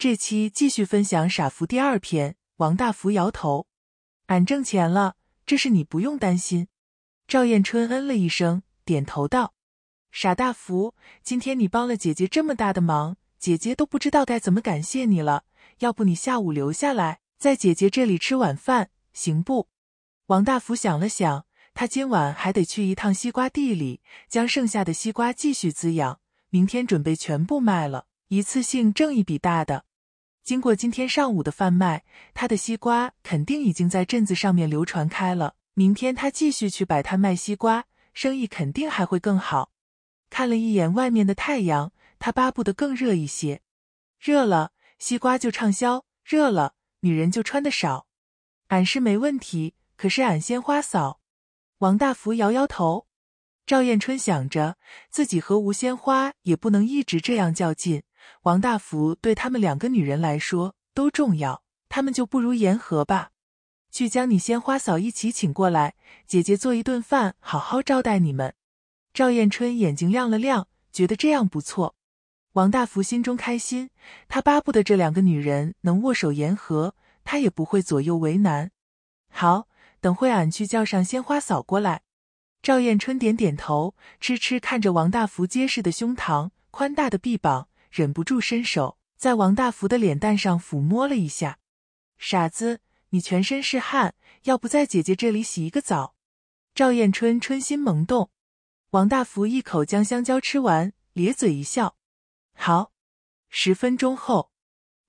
这期继续分享傻福第二篇。王大福摇头：“俺挣钱了，这事你不用担心。”赵艳春嗯了一声，点头道：“傻大福，今天你帮了姐姐这么大的忙，姐姐都不知道该怎么感谢你了。要不你下午留下来，在姐姐这里吃晚饭，行不？”王大福想了想，他今晚还得去一趟西瓜地里，将剩下的西瓜继续滋养，明天准备全部卖了，一次性挣一笔大的。经过今天上午的贩卖，他的西瓜肯定已经在镇子上面流传开了。明天他继续去摆摊卖西瓜，生意肯定还会更好。看了一眼外面的太阳，他巴不得更热一些。热了，西瓜就畅销；热了，女人就穿的少。俺是没问题，可是俺鲜花嫂。王大福摇摇头。赵艳春想着，自己和吴鲜花也不能一直这样较劲。王大福对他们两个女人来说都重要，他们就不如言和吧？去将你鲜花嫂一起请过来，姐姐做一顿饭，好好招待你们。赵艳春眼睛亮了亮，觉得这样不错。王大福心中开心，他巴不得这两个女人能握手言和，他也不会左右为难。好，等会俺去叫上鲜花嫂过来。赵艳春点点头，痴痴看着王大福结实的胸膛，宽大的臂膀。忍不住伸手在王大福的脸蛋上抚摸了一下，傻子，你全身是汗，要不在姐姐这里洗一个澡？赵艳春春心萌动。王大福一口将香蕉吃完，咧嘴一笑。好，十分钟后，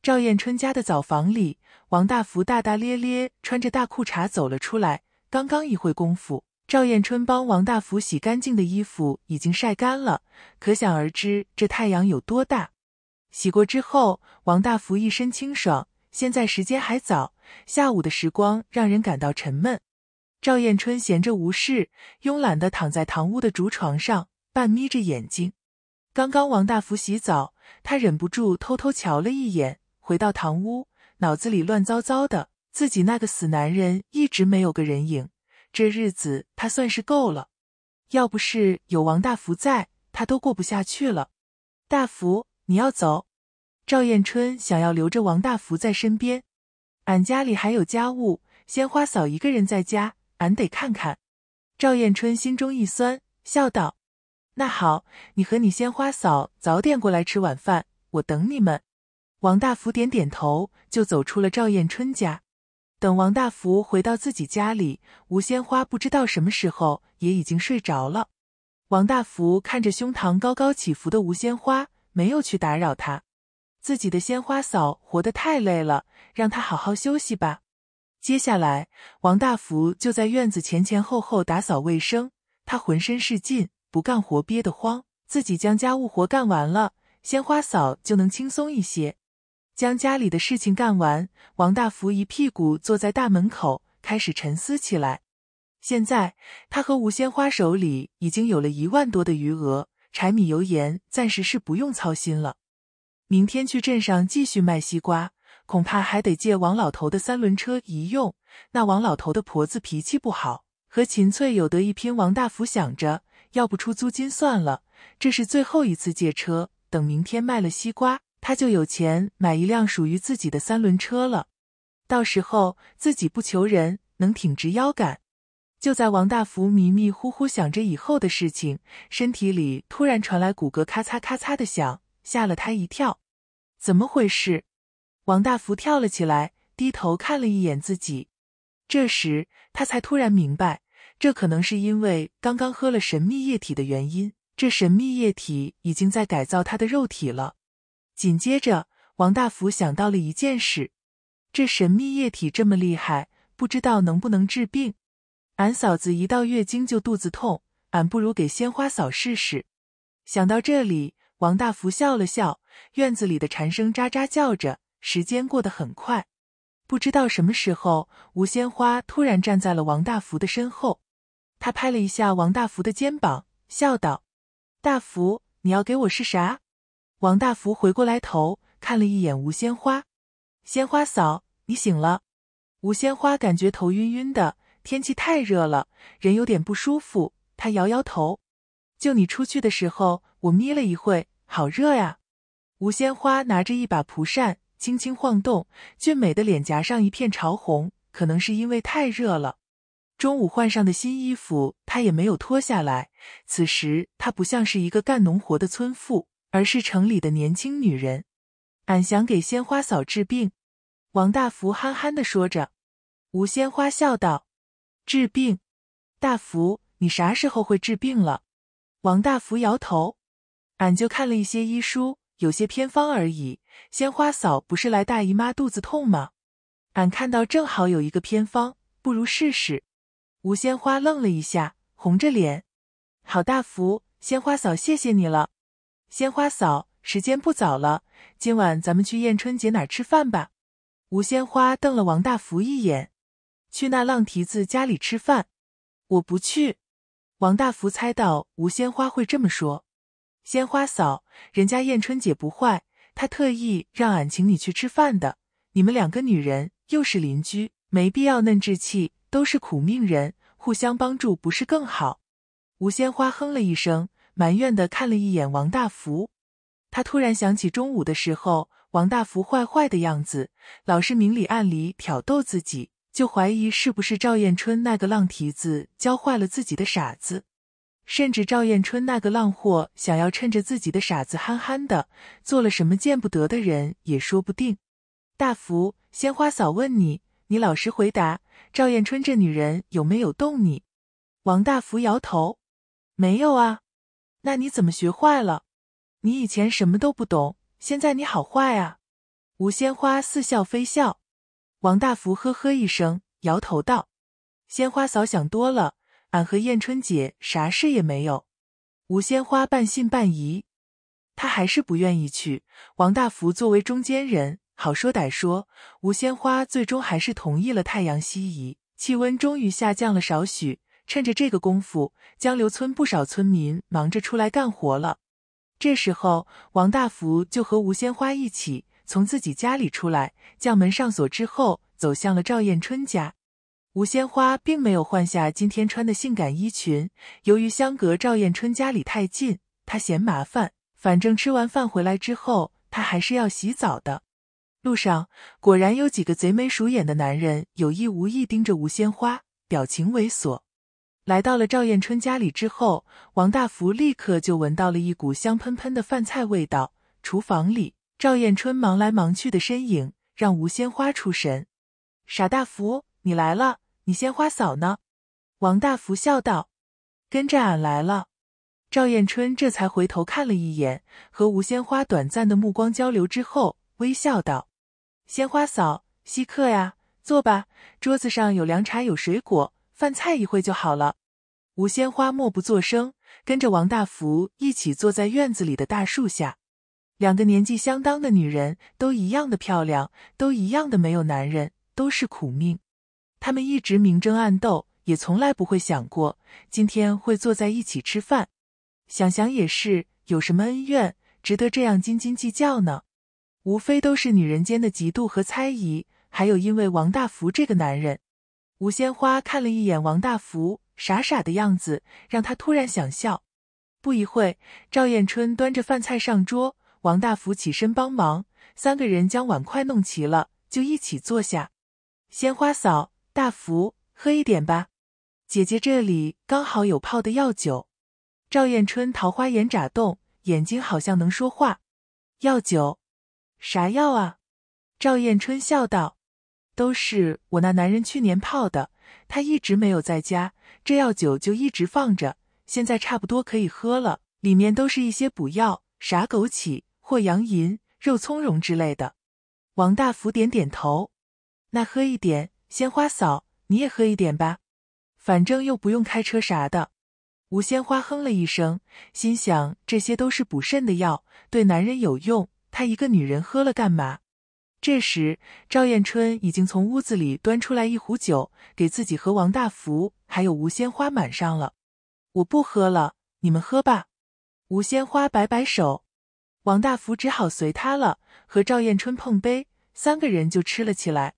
赵艳春家的澡房里，王大福大大咧咧穿着大裤衩走了出来。刚刚一会功夫，赵艳春帮王大福洗干净的衣服已经晒干了，可想而知这太阳有多大。洗过之后，王大福一身清爽。现在时间还早，下午的时光让人感到沉闷。赵艳春闲着无事，慵懒的躺在堂屋的竹床上，半眯着眼睛。刚刚王大福洗澡，他忍不住偷偷瞧了一眼。回到堂屋，脑子里乱糟糟的，自己那个死男人一直没有个人影。这日子他算是够了，要不是有王大福在，他都过不下去了。大福。你要走，赵艳春想要留着王大福在身边，俺家里还有家务，鲜花嫂一个人在家，俺得看看。赵艳春心中一酸，笑道：“那好，你和你鲜花嫂早点过来吃晚饭，我等你们。”王大福点点头，就走出了赵艳春家。等王大福回到自己家里，吴鲜花不知道什么时候也已经睡着了。王大福看着胸膛高高起伏的吴鲜花。没有去打扰他，自己的鲜花嫂活得太累了，让他好好休息吧。接下来，王大福就在院子前前后后打扫卫生，他浑身是劲，不干活憋得慌，自己将家务活干完了，鲜花嫂就能轻松一些。将家里的事情干完，王大福一屁股坐在大门口，开始沉思起来。现在，他和吴鲜花手里已经有了一万多的余额。柴米油盐暂时是不用操心了，明天去镇上继续卖西瓜，恐怕还得借王老头的三轮车一用。那王老头的婆子脾气不好，和秦翠有得一拼。王大福想着，要不出租金算了，这是最后一次借车。等明天卖了西瓜，他就有钱买一辆属于自己的三轮车了。到时候自己不求人，能挺直腰杆。就在王大福迷迷糊糊想着以后的事情，身体里突然传来骨骼咔嚓咔嚓的响，吓了他一跳。怎么回事？王大福跳了起来，低头看了一眼自己。这时他才突然明白，这可能是因为刚刚喝了神秘液体的原因。这神秘液体已经在改造他的肉体了。紧接着，王大福想到了一件事：这神秘液体这么厉害，不知道能不能治病。俺嫂子一到月经就肚子痛，俺不如给鲜花嫂试试。想到这里，王大福笑了笑。院子里的蝉声喳喳叫着，时间过得很快。不知道什么时候，吴鲜花突然站在了王大福的身后，他拍了一下王大福的肩膀，笑道：“大福，你要给我是啥？”王大福回过来头看了一眼吴鲜花：“鲜花嫂，你醒了。”吴鲜花感觉头晕晕的。天气太热了，人有点不舒服。他摇摇头。就你出去的时候，我眯了一会，好热呀。吴鲜花拿着一把蒲扇，轻轻晃动，俊美的脸颊上一片潮红，可能是因为太热了。中午换上的新衣服，她也没有脱下来。此时，她不像是一个干农活的村妇，而是城里的年轻女人。俺想给鲜花嫂治病。王大福憨憨的说着。吴鲜花笑道。治病，大福，你啥时候会治病了？王大福摇头，俺就看了一些医书，有些偏方而已。鲜花嫂不是来大姨妈肚子痛吗？俺看到正好有一个偏方，不如试试。吴鲜花愣了一下，红着脸，好大福，鲜花嫂谢谢你了。鲜花嫂，时间不早了，今晚咱们去燕春姐哪儿吃饭吧。吴鲜花瞪了王大福一眼。去那浪蹄子家里吃饭，我不去。王大福猜到吴鲜花会这么说。鲜花嫂，人家燕春姐不坏，她特意让俺请你去吃饭的。你们两个女人又是邻居，没必要嫩置气，都是苦命人，互相帮助不是更好？吴鲜花哼了一声，埋怨的看了一眼王大福。他突然想起中午的时候，王大福坏坏的样子，老是明里暗里挑逗自己。就怀疑是不是赵艳春那个浪蹄子教坏了自己的傻子，甚至赵艳春那个浪货想要趁着自己的傻子憨憨的做了什么见不得的人也说不定。大福，鲜花嫂问你，你老实回答，赵艳春这女人有没有动你？王大福摇头，没有啊。那你怎么学坏了？你以前什么都不懂，现在你好坏啊！吴鲜花似笑非笑。王大福呵呵一声，摇头道：“鲜花嫂想多了，俺和艳春姐啥事也没有。”吴鲜花半信半疑，她还是不愿意去。王大福作为中间人，好说歹说，吴鲜花最终还是同意了。太阳西移，气温终于下降了少许。趁着这个功夫，江流村不少村民忙着出来干活了。这时候，王大福就和吴鲜花一起。从自己家里出来，将门上锁之后，走向了赵艳春家。吴鲜花并没有换下今天穿的性感衣裙，由于相隔赵艳春家里太近，她嫌麻烦。反正吃完饭回来之后，她还是要洗澡的。路上果然有几个贼眉鼠眼的男人有意无意盯着吴鲜花，表情猥琐。来到了赵艳春家里之后，王大福立刻就闻到了一股香喷喷的饭菜味道，厨房里。赵艳春忙来忙去的身影让吴鲜花出神。傻大福，你来了？你鲜花嫂呢？王大福笑道：“跟着俺来了。”赵艳春这才回头看了一眼，和吴鲜花短暂的目光交流之后，微笑道：“鲜花嫂，稀客呀，坐吧。桌子上有凉茶，有水果，饭菜一会就好了。”吴鲜花默不作声，跟着王大福一起坐在院子里的大树下。两个年纪相当的女人，都一样的漂亮，都一样的没有男人，都是苦命。他们一直明争暗斗，也从来不会想过今天会坐在一起吃饭。想想也是，有什么恩怨值得这样斤斤计较呢？无非都是女人间的嫉妒和猜疑，还有因为王大福这个男人。吴鲜花看了一眼王大福傻傻的样子，让他突然想笑。不一会赵艳春端着饭菜上桌。王大福起身帮忙，三个人将碗筷弄齐了，就一起坐下。鲜花嫂，大福，喝一点吧。姐姐这里刚好有泡的药酒。赵艳春桃花眼眨动，眼睛好像能说话。药酒？啥药啊？赵艳春笑道：“都是我那男人去年泡的，他一直没有在家，这药酒就一直放着，现在差不多可以喝了。里面都是一些补药，啥枸杞。”或洋银、肉苁蓉之类的。王大福点点头，那喝一点。鲜花嫂，你也喝一点吧，反正又不用开车啥的。吴鲜花哼了一声，心想这些都是补肾的药，对男人有用，她一个女人喝了干嘛？这时，赵艳春已经从屋子里端出来一壶酒，给自己和王大福还有吴鲜花满上了。我不喝了，你们喝吧。吴鲜花摆摆手。王大福只好随他了，和赵艳春碰杯，三个人就吃了起来。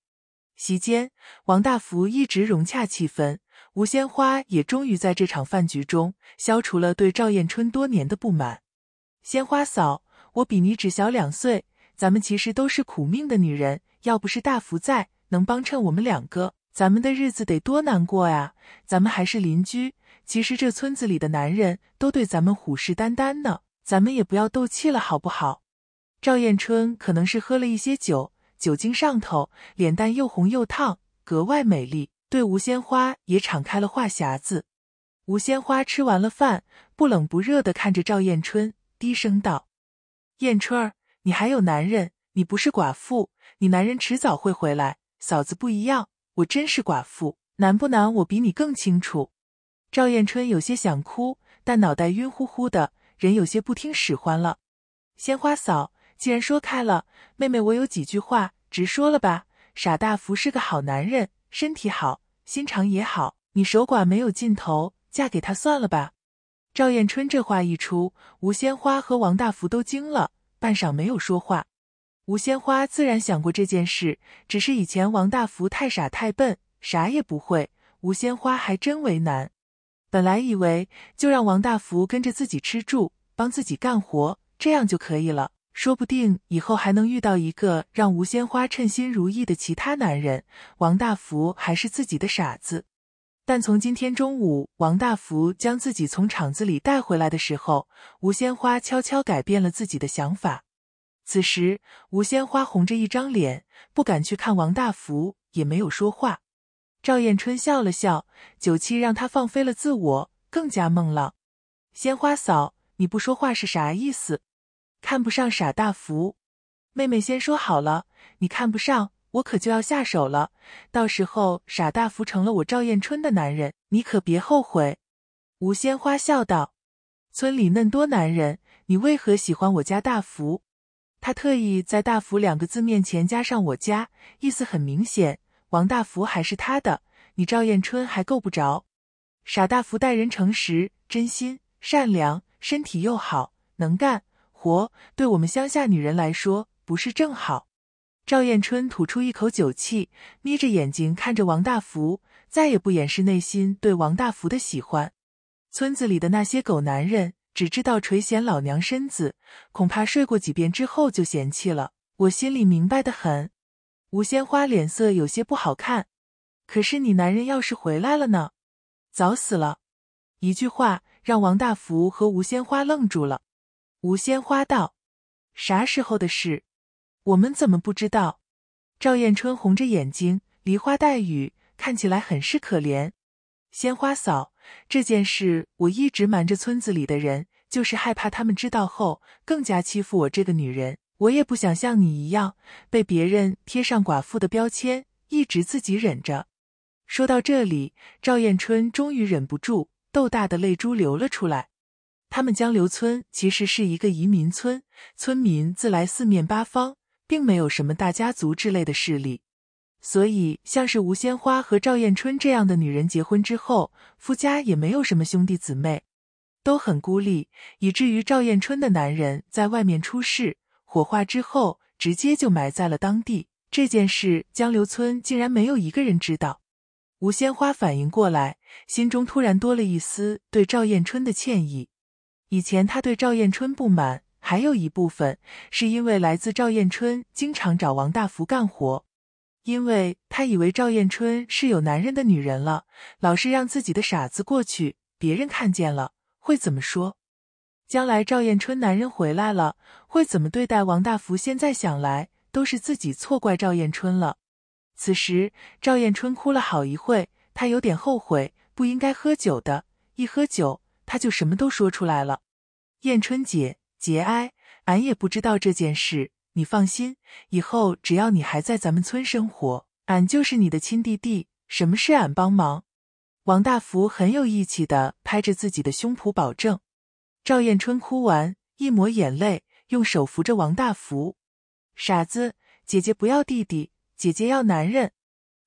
席间，王大福一直融洽气氛，吴鲜花也终于在这场饭局中消除了对赵艳春多年的不满。鲜花嫂，我比你只小两岁，咱们其实都是苦命的女人，要不是大福在能帮衬我们两个，咱们的日子得多难过呀！咱们还是邻居，其实这村子里的男人，都对咱们虎视眈眈呢。咱们也不要斗气了，好不好？赵艳春可能是喝了一些酒，酒精上头，脸蛋又红又烫，格外美丽。对吴鲜花也敞开了话匣子。吴鲜花吃完了饭，不冷不热的看着赵艳春，低声道：“艳春儿，你还有男人，你不是寡妇，你男人迟早会回来。嫂子不一样，我真是寡妇，难不难？我比你更清楚。”赵艳春有些想哭，但脑袋晕乎乎的。人有些不听使唤了，鲜花嫂，既然说开了，妹妹我有几句话，直说了吧。傻大福是个好男人，身体好，心肠也好。你守寡没有尽头，嫁给他算了吧。赵艳春这话一出，吴鲜花和王大福都惊了，半晌没有说话。吴鲜花自然想过这件事，只是以前王大福太傻太笨，啥也不会，吴鲜花还真为难。本来以为就让王大福跟着自己吃住，帮自己干活，这样就可以了。说不定以后还能遇到一个让吴鲜花称心如意的其他男人。王大福还是自己的傻子。但从今天中午王大福将自己从厂子里带回来的时候，吴鲜花悄悄改变了自己的想法。此时，吴鲜花红着一张脸，不敢去看王大福，也没有说话。赵艳春笑了笑，酒气让她放飞了自我，更加梦了。鲜花嫂，你不说话是啥意思？看不上傻大福？妹妹先说好了，你看不上我可就要下手了。到时候傻大福成了我赵艳春的男人，你可别后悔。吴鲜花笑道：“村里嫩多男人，你为何喜欢我家大福？”她特意在“大福”两个字面前加上“我家”，意思很明显。王大福还是他的，你赵艳春还够不着。傻大福待人诚实、真心、善良，身体又好，能干活，对我们乡下女人来说不是正好。赵艳春吐出一口酒气，眯着眼睛看着王大福，再也不掩饰内心对王大福的喜欢。村子里的那些狗男人只知道垂涎老娘身子，恐怕睡过几遍之后就嫌弃了。我心里明白的很。吴鲜花脸色有些不好看，可是你男人要是回来了呢？早死了，一句话让王大福和吴鲜花愣住了。吴鲜花道：“啥时候的事？我们怎么不知道？”赵艳春红着眼睛，梨花带雨，看起来很是可怜。鲜花嫂，这件事我一直瞒着村子里的人，就是害怕他们知道后更加欺负我这个女人。我也不想像你一样被别人贴上寡妇的标签，一直自己忍着。说到这里，赵艳春终于忍不住，豆大的泪珠流了出来。他们江流村其实是一个移民村，村民自来四面八方，并没有什么大家族之类的势力，所以像是吴鲜花和赵艳春这样的女人结婚之后，夫家也没有什么兄弟姊妹，都很孤立，以至于赵艳春的男人在外面出事。火化之后，直接就埋在了当地。这件事，江流村竟然没有一个人知道。吴鲜花反应过来，心中突然多了一丝对赵艳春的歉意。以前他对赵艳春不满，还有一部分是因为来自赵艳春经常找王大福干活，因为他以为赵艳春是有男人的女人了，老是让自己的傻子过去，别人看见了会怎么说？将来赵艳春男人回来了，会怎么对待王大福？现在想来，都是自己错怪赵艳春了。此时赵艳春哭了好一会，她有点后悔，不应该喝酒的。一喝酒，她就什么都说出来了。艳春姐，节哀，俺也不知道这件事，你放心，以后只要你还在咱们村生活，俺就是你的亲弟弟，什么事俺帮忙。王大福很有义气的拍着自己的胸脯保证。赵艳春哭完，一抹眼泪，用手扶着王大福：“傻子，姐姐不要弟弟，姐姐要男人。”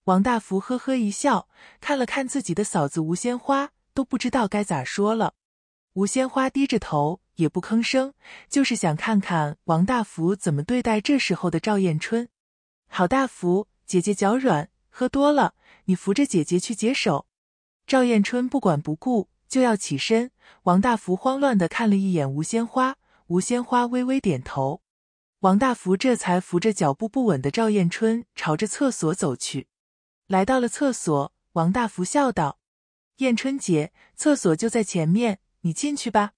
王大福呵呵一笑，看了看自己的嫂子吴鲜花，都不知道该咋说了。吴鲜花低着头，也不吭声，就是想看看王大福怎么对待这时候的赵艳春。好大福，姐姐脚软，喝多了，你扶着姐姐去解手。赵艳春不管不顾。就要起身，王大福慌乱的看了一眼吴鲜花，吴鲜花微微点头，王大福这才扶着脚步不稳的赵艳春朝着厕所走去。来到了厕所，王大福笑道：“艳春姐，厕所就在前面，你进去吧。”“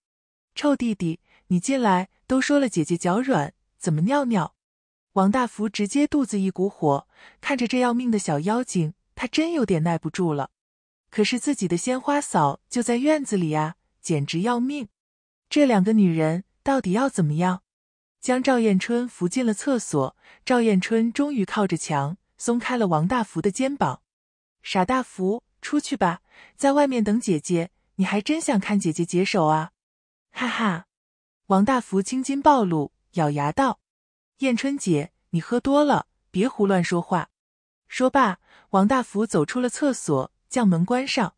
臭弟弟，你进来都说了，姐姐脚软，怎么尿尿？”王大福直接肚子一股火，看着这要命的小妖精，他真有点耐不住了。可是自己的鲜花嫂就在院子里呀，简直要命！这两个女人到底要怎么样？将赵艳春扶进了厕所，赵艳春终于靠着墙松开了王大福的肩膀。傻大福，出去吧，在外面等姐姐。你还真想看姐姐解手啊？哈哈！王大福青筋暴露，咬牙道：“艳春姐，你喝多了，别胡乱说话。”说罢，王大福走出了厕所。将门关上，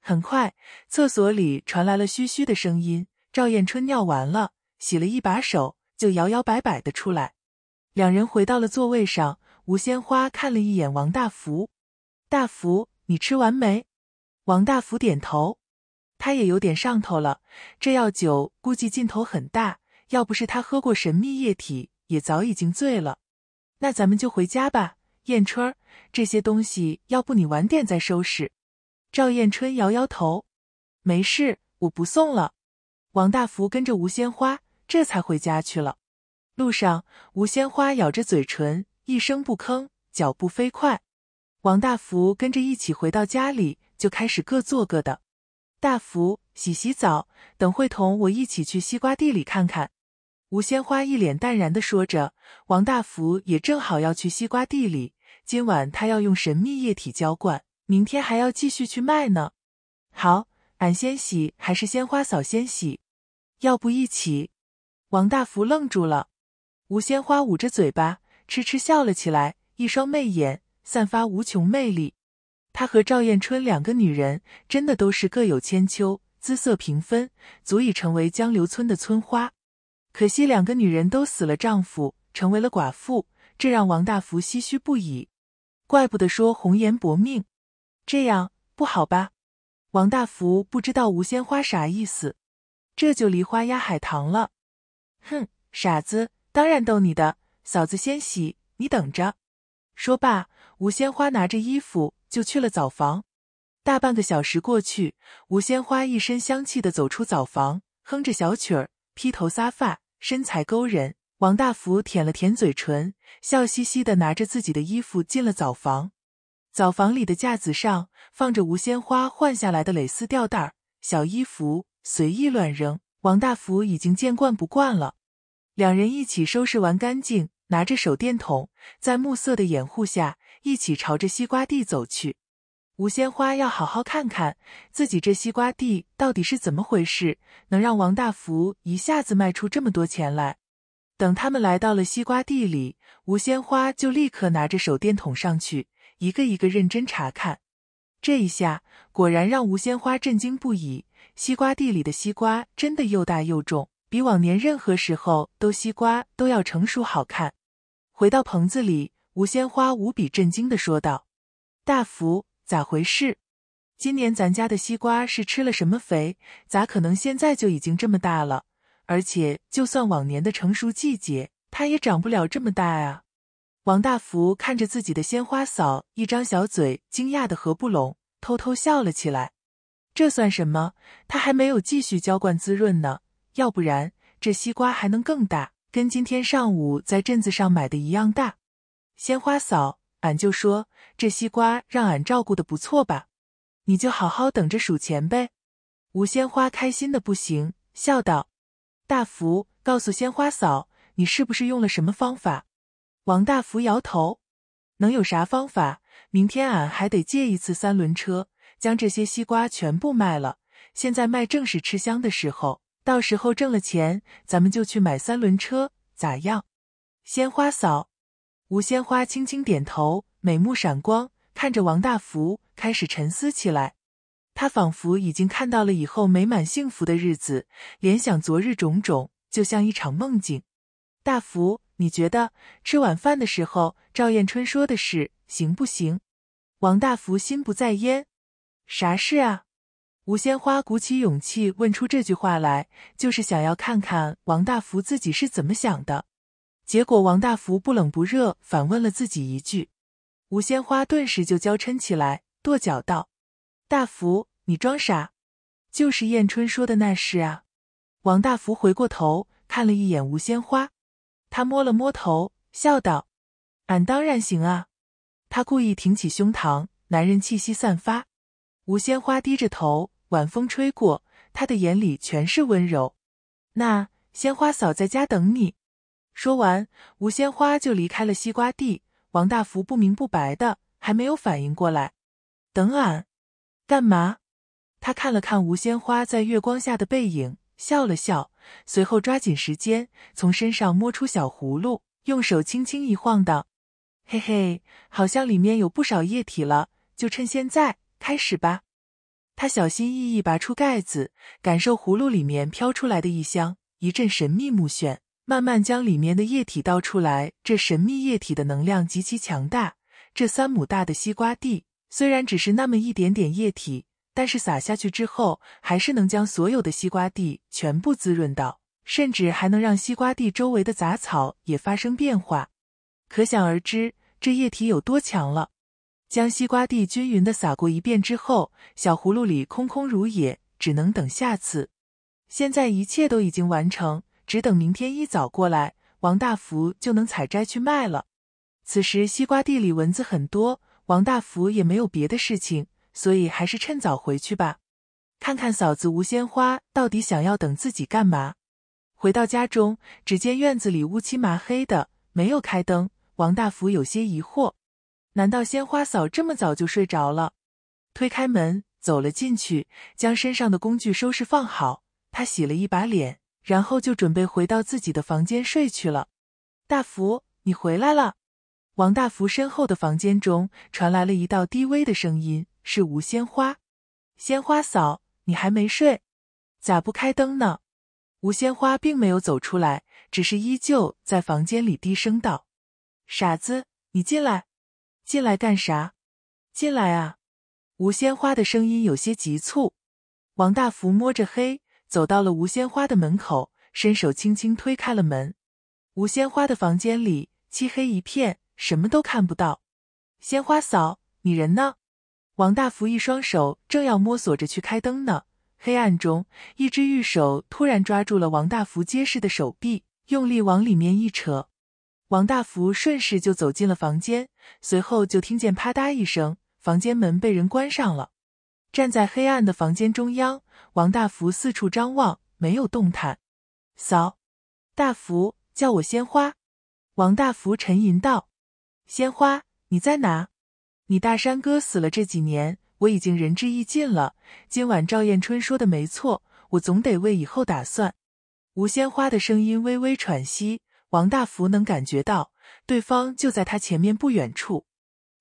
很快，厕所里传来了嘘嘘的声音。赵艳春尿完了，洗了一把手，就摇摇摆摆的出来。两人回到了座位上。吴鲜花看了一眼王大福：“大福，你吃完没？”王大福点头。他也有点上头了，这药酒估计劲头很大，要不是他喝过神秘液体，也早已经醉了。那咱们就回家吧。燕春儿，这些东西要不你晚点再收拾。赵燕春摇摇头：“没事，我不送了。”王大福跟着吴鲜花，这才回家去了。路上，吴鲜花咬着嘴唇，一声不吭，脚步飞快。王大福跟着一起回到家里，就开始各做各的。大福洗洗澡，等会同我一起去西瓜地里看看。吴鲜花一脸淡然的说着，王大福也正好要去西瓜地里，今晚他要用神秘液体浇灌，明天还要继续去卖呢。好，俺先洗还是鲜花嫂先洗？要不一起？王大福愣住了，吴鲜花捂着嘴巴，痴痴笑了起来，一双媚眼散发无穷魅力。她和赵艳春两个女人真的都是各有千秋，姿色平分，足以成为江流村的村花。可惜两个女人都死了，丈夫成为了寡妇，这让王大福唏嘘不已。怪不得说红颜薄命，这样不好吧？王大福不知道吴鲜花啥意思，这就梨花压海棠了。哼，傻子，当然逗你的嫂子先洗，你等着。说罢，吴鲜花拿着衣服就去了澡房。大半个小时过去，吴鲜花一身香气的走出澡房，哼着小曲儿，披头散发。身材勾人，王大福舔了舔嘴唇，笑嘻嘻的拿着自己的衣服进了澡房。澡房里的架子上放着吴鲜花换下来的蕾丝吊带儿、小衣服，随意乱扔。王大福已经见惯不惯了。两人一起收拾完干净，拿着手电筒，在暮色的掩护下，一起朝着西瓜地走去。吴鲜花要好好看看自己这西瓜地到底是怎么回事，能让王大福一下子卖出这么多钱来。等他们来到了西瓜地里，吴鲜花就立刻拿着手电筒上去，一个一个认真查看。这一下果然让吴鲜花震惊不已，西瓜地里的西瓜真的又大又重，比往年任何时候都西瓜都要成熟好看。回到棚子里，吴鲜花无比震惊的说道：“大福。”咋回事？今年咱家的西瓜是吃了什么肥？咋可能现在就已经这么大了？而且就算往年的成熟季节，它也长不了这么大啊！王大福看着自己的鲜花嫂，一张小嘴惊讶的合不拢，偷偷笑了起来。这算什么？他还没有继续浇灌滋润呢，要不然这西瓜还能更大，跟今天上午在镇子上买的一样大。鲜花嫂。俺就说这西瓜让俺照顾的不错吧，你就好好等着数钱呗。吴鲜花开心的不行，笑道：“大福，告诉鲜花嫂，你是不是用了什么方法？”王大福摇头：“能有啥方法？明天俺还得借一次三轮车，将这些西瓜全部卖了。现在卖正是吃香的时候，到时候挣了钱，咱们就去买三轮车，咋样？”鲜花嫂。吴鲜花轻轻点头，美目闪光，看着王大福开始沉思起来。他仿佛已经看到了以后美满幸福的日子，联想昨日种种，就像一场梦境。大福，你觉得吃晚饭的时候赵艳春说的事行不行？王大福心不在焉：“啥事啊？”吴鲜花鼓起勇气问出这句话来，就是想要看看王大福自己是怎么想的。结果王大福不冷不热，反问了自己一句。吴鲜花顿时就娇嗔起来，跺脚道：“大福，你装傻，就是燕春说的那事啊！”王大福回过头看了一眼吴鲜花，他摸了摸头，笑道：“俺当然行啊！”他故意挺起胸膛，男人气息散发。吴鲜花低着头，晚风吹过，他的眼里全是温柔。那鲜花嫂在家等你。说完，吴鲜花就离开了西瓜地。王大福不明不白的，还没有反应过来。等俺，干嘛？他看了看吴鲜花在月光下的背影，笑了笑，随后抓紧时间从身上摸出小葫芦，用手轻轻一晃荡，嘿嘿，好像里面有不少液体了。就趁现在开始吧。他小心翼翼拔出盖子，感受葫芦里面飘出来的异香，一阵神秘目眩。慢慢将里面的液体倒出来。这神秘液体的能量极其强大。这三亩大的西瓜地，虽然只是那么一点点液体，但是撒下去之后，还是能将所有的西瓜地全部滋润到，甚至还能让西瓜地周围的杂草也发生变化。可想而知，这液体有多强了。将西瓜地均匀的撒过一遍之后，小葫芦里空空如也，只能等下次。现在一切都已经完成。只等明天一早过来，王大福就能采摘去卖了。此时西瓜地里蚊子很多，王大福也没有别的事情，所以还是趁早回去吧，看看嫂子吴鲜花到底想要等自己干嘛。回到家中，只见院子里乌漆麻黑的，没有开灯。王大福有些疑惑，难道鲜花嫂这么早就睡着了？推开门走了进去，将身上的工具收拾放好，他洗了一把脸。然后就准备回到自己的房间睡去了。大福，你回来了。王大福身后的房间中传来了一道低微的声音：“是吴鲜花，鲜花嫂，你还没睡，咋不开灯呢？”吴鲜花并没有走出来，只是依旧在房间里低声道：“傻子，你进来，进来干啥？进来啊！”吴鲜花的声音有些急促。王大福摸着黑。走到了吴鲜花的门口，伸手轻轻推开了门。吴鲜花的房间里漆黑一片，什么都看不到。鲜花嫂，你人呢？王大福一双手正要摸索着去开灯呢，黑暗中一只玉手突然抓住了王大福结实的手臂，用力往里面一扯。王大福顺势就走进了房间，随后就听见啪嗒一声，房间门被人关上了。站在黑暗的房间中央，王大福四处张望，没有动弹。嫂，大福叫我鲜花。王大福沉吟道：“鲜花，你在哪？你大山哥死了这几年，我已经仁至义尽了。今晚赵艳春说的没错，我总得为以后打算。”吴鲜花的声音微微喘息，王大福能感觉到对方就在他前面不远处。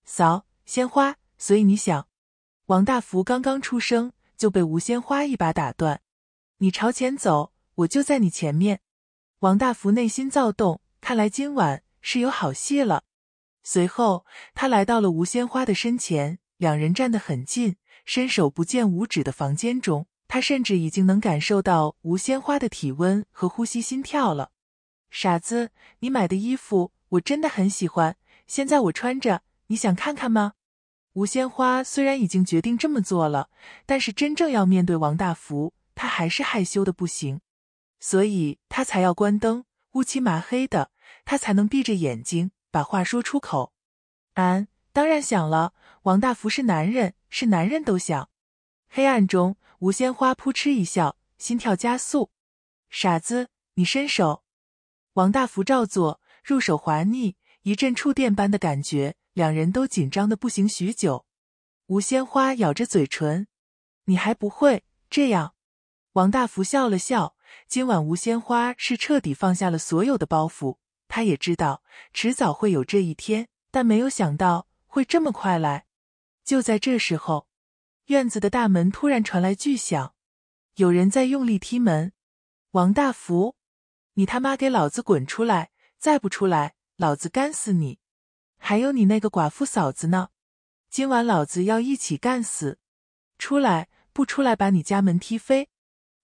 嫂，鲜花，所以你想。王大福刚刚出生就被吴鲜花一把打断。你朝前走，我就在你前面。王大福内心躁动，看来今晚是有好戏了。随后，他来到了吴鲜花的身前，两人站得很近，伸手不见五指的房间中，他甚至已经能感受到吴鲜花的体温和呼吸、心跳了。傻子，你买的衣服我真的很喜欢，现在我穿着，你想看看吗？吴鲜花虽然已经决定这么做了，但是真正要面对王大福，她还是害羞的不行，所以她才要关灯，乌漆麻黑的，她才能闭着眼睛把话说出口。俺当然想了，王大福是男人，是男人都想。黑暗中，吴鲜花扑哧一笑，心跳加速。傻子，你伸手。王大福照做，入手滑腻，一阵触电般的感觉。两人都紧张的不行，许久。吴鲜花咬着嘴唇：“你还不会这样。”王大福笑了笑。今晚吴鲜花是彻底放下了所有的包袱。他也知道迟早会有这一天，但没有想到会这么快来。就在这时候，院子的大门突然传来巨响，有人在用力踢门。“王大福，你他妈给老子滚出来！再不出来，老子干死你！”还有你那个寡妇嫂子呢，今晚老子要一起干死！出来不出来，把你家门踢飞！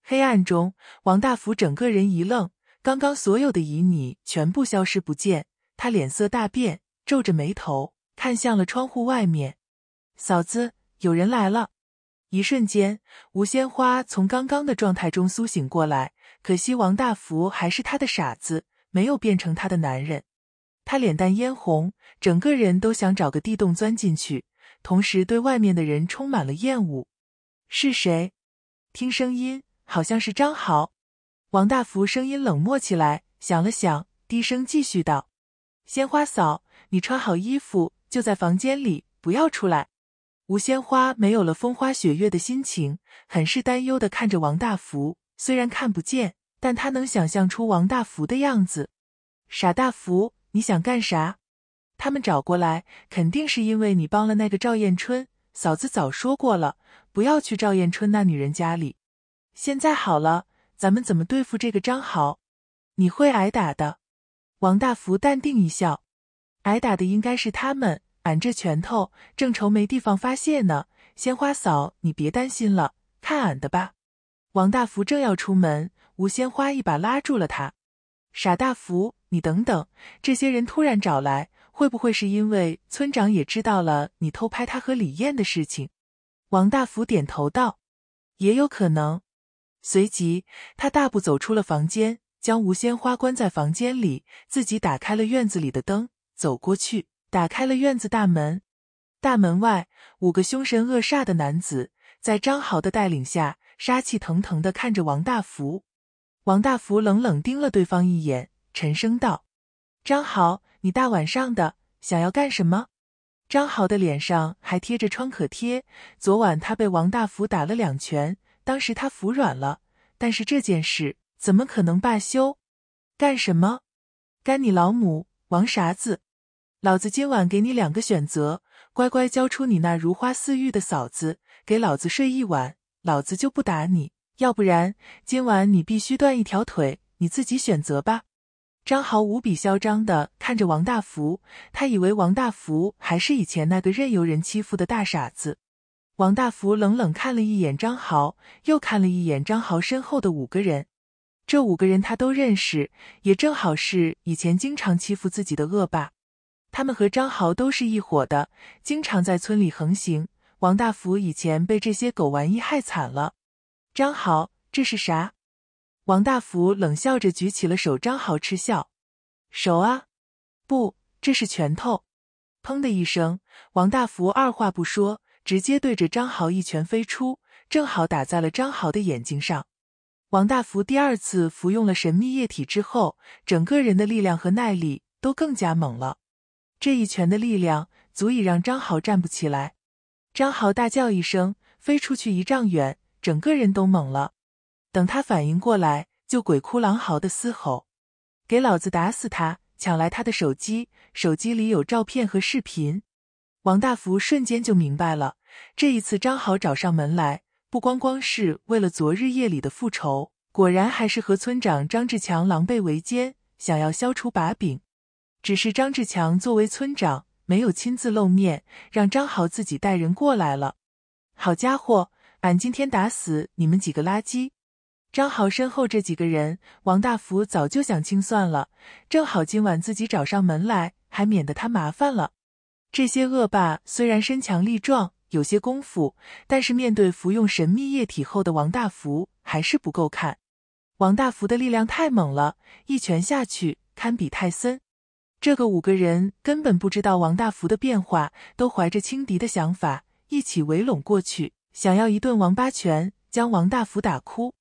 黑暗中，王大福整个人一愣，刚刚所有的旖旎全部消失不见，他脸色大变，皱着眉头看向了窗户外面。嫂子，有人来了！一瞬间，吴鲜花从刚刚的状态中苏醒过来，可惜王大福还是他的傻子，没有变成他的男人。他脸蛋嫣红，整个人都想找个地洞钻进去，同时对外面的人充满了厌恶。是谁？听声音好像是张豪。王大福声音冷漠起来，想了想，低声继续道：“鲜花嫂，你穿好衣服，就在房间里，不要出来。”吴鲜花没有了风花雪月的心情，很是担忧的看着王大福。虽然看不见，但他能想象出王大福的样子。傻大福。你想干啥？他们找过来，肯定是因为你帮了那个赵艳春。嫂子早说过了，不要去赵艳春那女人家里。现在好了，咱们怎么对付这个张豪？你会挨打的。王大福淡定一笑：“挨打的应该是他们。俺这拳头正愁没地方发泄呢。”鲜花嫂，你别担心了，看俺的吧。王大福正要出门，吴鲜花一把拉住了他：“傻大福！”你等等，这些人突然找来，会不会是因为村长也知道了你偷拍他和李艳的事情？王大福点头道：“也有可能。”随即，他大步走出了房间，将吴鲜花关在房间里，自己打开了院子里的灯，走过去打开了院子大门。大门外，五个凶神恶煞的男子在张豪的带领下，杀气腾腾的看着王大福。王大福冷冷盯了对方一眼。沉声道：“张豪，你大晚上的想要干什么？”张豪的脸上还贴着创可贴，昨晚他被王大福打了两拳，当时他服软了，但是这件事怎么可能罢休？干什么？干你老母！王啥子？老子今晚给你两个选择：乖乖交出你那如花似玉的嫂子，给老子睡一晚，老子就不打你；要不然，今晚你必须断一条腿，你自己选择吧。”张豪无比嚣张的看着王大福，他以为王大福还是以前那个任由人欺负的大傻子。王大福冷冷看了一眼张豪，又看了一眼张豪身后的五个人。这五个人他都认识，也正好是以前经常欺负自己的恶霸。他们和张豪都是一伙的，经常在村里横行。王大福以前被这些狗玩意害惨了。张豪，这是啥？王大福冷笑着举起了手，张豪嗤笑：“手啊，不，这是拳头！”砰的一声，王大福二话不说，直接对着张豪一拳飞出，正好打在了张豪的眼睛上。王大福第二次服用了神秘液体之后，整个人的力量和耐力都更加猛了。这一拳的力量足以让张豪站不起来。张豪大叫一声，飞出去一丈远，整个人都懵了。等他反应过来，就鬼哭狼嚎的嘶吼：“给老子打死他！抢来他的手机，手机里有照片和视频。”王大福瞬间就明白了，这一次张豪找上门来，不光光是为了昨日夜里的复仇，果然还是和村长张志强狼狈为奸，想要消除把柄。只是张志强作为村长，没有亲自露面，让张豪自己带人过来了。好家伙，俺今天打死你们几个垃圾！张豪身后这几个人，王大福早就想清算了，正好今晚自己找上门来，还免得他麻烦了。这些恶霸虽然身强力壮，有些功夫，但是面对服用神秘液体后的王大福，还是不够看。王大福的力量太猛了，一拳下去堪比泰森。这个五个人根本不知道王大福的变化，都怀着轻敌的想法，一起围拢过去，想要一顿王八拳将王大福打哭。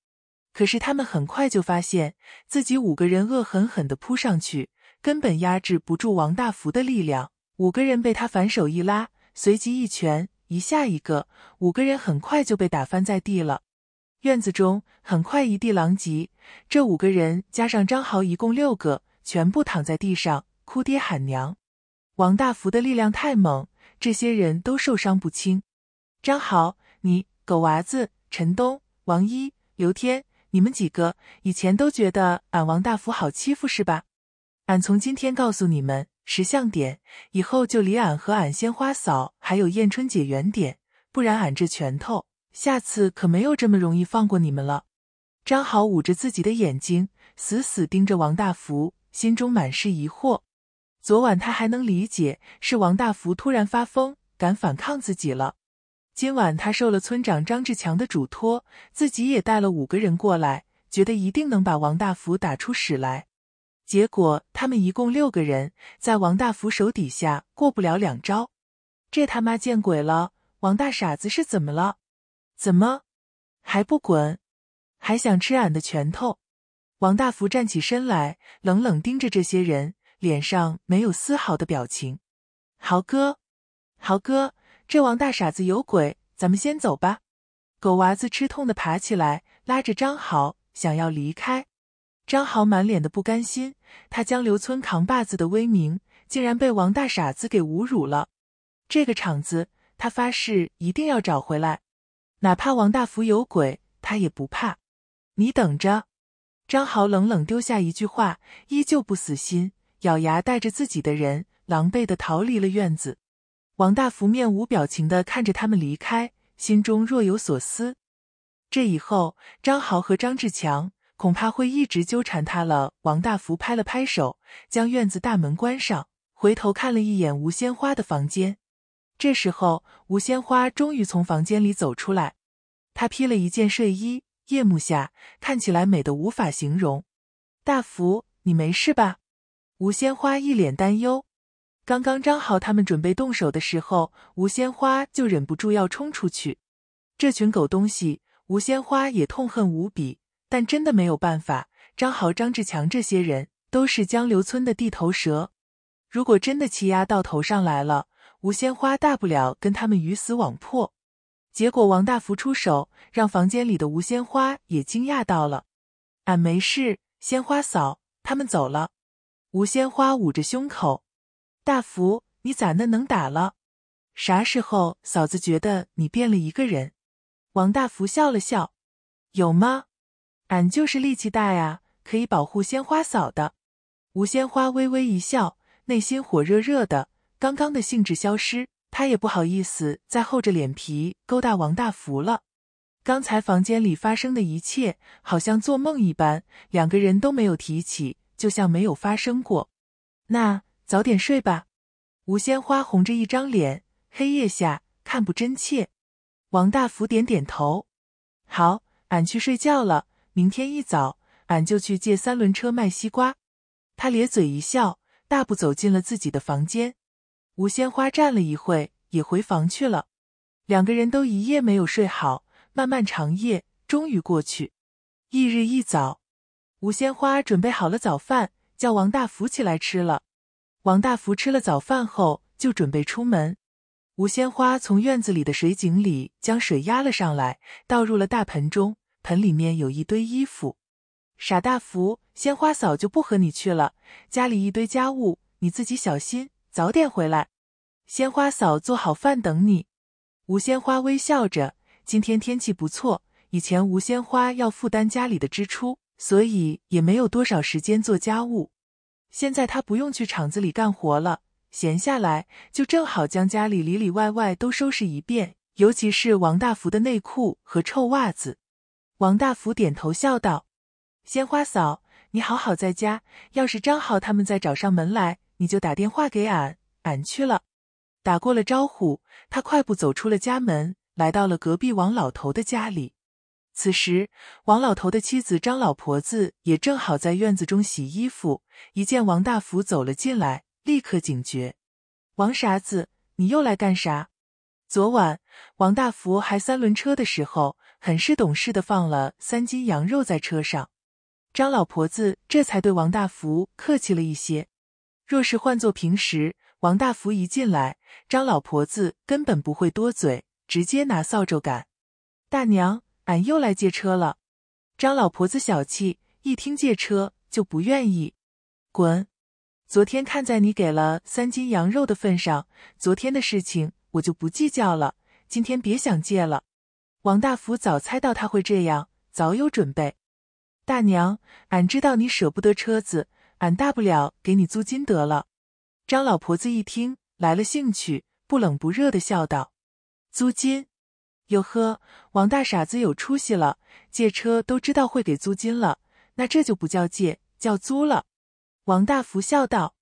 可是他们很快就发现自己五个人恶狠狠的扑上去，根本压制不住王大福的力量。五个人被他反手一拉，随即一拳一下，一个五个人很快就被打翻在地了。院子中很快一地狼藉，这五个人加上张豪一共六个，全部躺在地上哭爹喊娘。王大福的力量太猛，这些人都受伤不轻。张豪，你狗娃子，陈东，王一，刘天。你们几个以前都觉得俺王大福好欺负是吧？俺从今天告诉你们，识相点，以后就离俺和俺鲜花嫂还有艳春姐远点，不然俺这拳头下次可没有这么容易放过你们了。张豪捂着自己的眼睛，死死盯着王大福，心中满是疑惑。昨晚他还能理解，是王大福突然发疯，敢反抗自己了。今晚他受了村长张志强的嘱托，自己也带了五个人过来，觉得一定能把王大福打出屎来。结果他们一共六个人，在王大福手底下过不了两招，这他妈见鬼了！王大傻子是怎么了？怎么还不滚？还想吃俺的拳头？王大福站起身来，冷冷盯着这些人，脸上没有丝毫的表情。豪哥，豪哥。这王大傻子有鬼，咱们先走吧。狗娃子吃痛的爬起来，拉着张豪想要离开。张豪满脸的不甘心，他江流村扛把子的威名竟然被王大傻子给侮辱了，这个场子他发誓一定要找回来，哪怕王大福有鬼，他也不怕。你等着！张豪冷冷丢下一句话，依旧不死心，咬牙带着自己的人，狼狈的逃离了院子。王大福面无表情的看着他们离开，心中若有所思。这以后，张豪和张志强恐怕会一直纠缠他了。王大福拍了拍手，将院子大门关上，回头看了一眼吴鲜花的房间。这时候，吴鲜花终于从房间里走出来，她披了一件睡衣，夜幕下看起来美得无法形容。大福，你没事吧？吴鲜花一脸担忧。刚刚张豪他们准备动手的时候，吴鲜花就忍不住要冲出去。这群狗东西，吴鲜花也痛恨无比，但真的没有办法。张豪、张志强这些人都是江流村的地头蛇，如果真的欺压到头上来了，吴鲜花大不了跟他们鱼死网破。结果王大福出手，让房间里的吴鲜花也惊讶到了。俺没事，鲜花嫂，他们走了。吴鲜花捂着胸口。大福，你咋那能打了？啥时候嫂子觉得你变了一个人？王大福笑了笑：“有吗？俺就是力气大呀，可以保护鲜花嫂的。”吴鲜花微微一笑，内心火热热的，刚刚的兴致消失，她也不好意思再厚着脸皮勾搭王大福了。刚才房间里发生的一切，好像做梦一般，两个人都没有提起，就像没有发生过。那。早点睡吧，吴鲜花红着一张脸，黑夜下看不真切。王大福点点头，好，俺去睡觉了。明天一早，俺就去借三轮车卖西瓜。他咧嘴一笑，大步走进了自己的房间。吴鲜花站了一会，也回房去了。两个人都一夜没有睡好，漫漫长夜终于过去。翌日一早，吴鲜花准备好了早饭，叫王大福起来吃了。王大福吃了早饭后就准备出门。吴鲜花从院子里的水井里将水压了上来，倒入了大盆中。盆里面有一堆衣服。傻大福，鲜花嫂就不和你去了，家里一堆家务，你自己小心，早点回来。鲜花嫂做好饭等你。吴鲜花微笑着。今天天气不错。以前吴鲜花要负担家里的支出，所以也没有多少时间做家务。现在他不用去厂子里干活了，闲下来就正好将家里里里外外都收拾一遍，尤其是王大福的内裤和臭袜子。王大福点头笑道：“鲜花嫂，你好好在家，要是张浩他们再找上门来，你就打电话给俺，俺去了。”打过了招呼，他快步走出了家门，来到了隔壁王老头的家里。此时，王老头的妻子张老婆子也正好在院子中洗衣服。一见王大福走了进来，立刻警觉：“王傻子，你又来干啥？”昨晚王大福还三轮车的时候，很是懂事的放了三斤羊肉在车上。张老婆子这才对王大福客气了一些。若是换做平时，王大福一进来，张老婆子根本不会多嘴，直接拿扫帚赶。大娘。俺又来借车了，张老婆子小气，一听借车就不愿意，滚！昨天看在你给了三斤羊肉的份上，昨天的事情我就不计较了，今天别想借了。王大福早猜到他会这样，早有准备。大娘，俺知道你舍不得车子，俺大不了给你租金得了。张老婆子一听来了兴趣，不冷不热的笑道：“租金。”哟呵，王大傻子有出息了，借车都知道会给租金了，那这就不叫借，叫租了。王大福笑道：“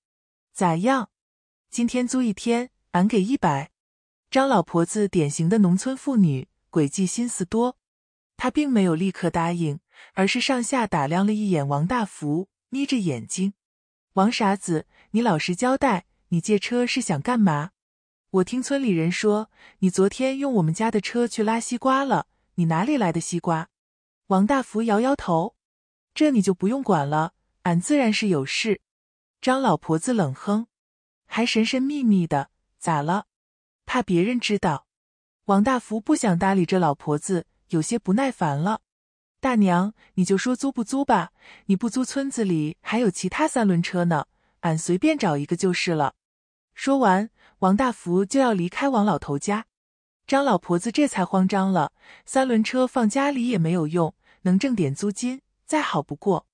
咋样？今天租一天，俺给一百。”张老婆子典型的农村妇女，诡计心思多，她并没有立刻答应，而是上下打量了一眼王大福，眯着眼睛：“王傻子，你老实交代，你借车是想干嘛？”我听村里人说，你昨天用我们家的车去拉西瓜了。你哪里来的西瓜？王大福摇摇头，这你就不用管了。俺自然是有事。张老婆子冷哼，还神神秘秘的，咋了？怕别人知道？王大福不想搭理这老婆子，有些不耐烦了。大娘，你就说租不租吧。你不租，村子里还有其他三轮车呢，俺随便找一个就是了。说完。王大福就要离开王老头家，张老婆子这才慌张了。三轮车放家里也没有用，能挣点租金再好不过。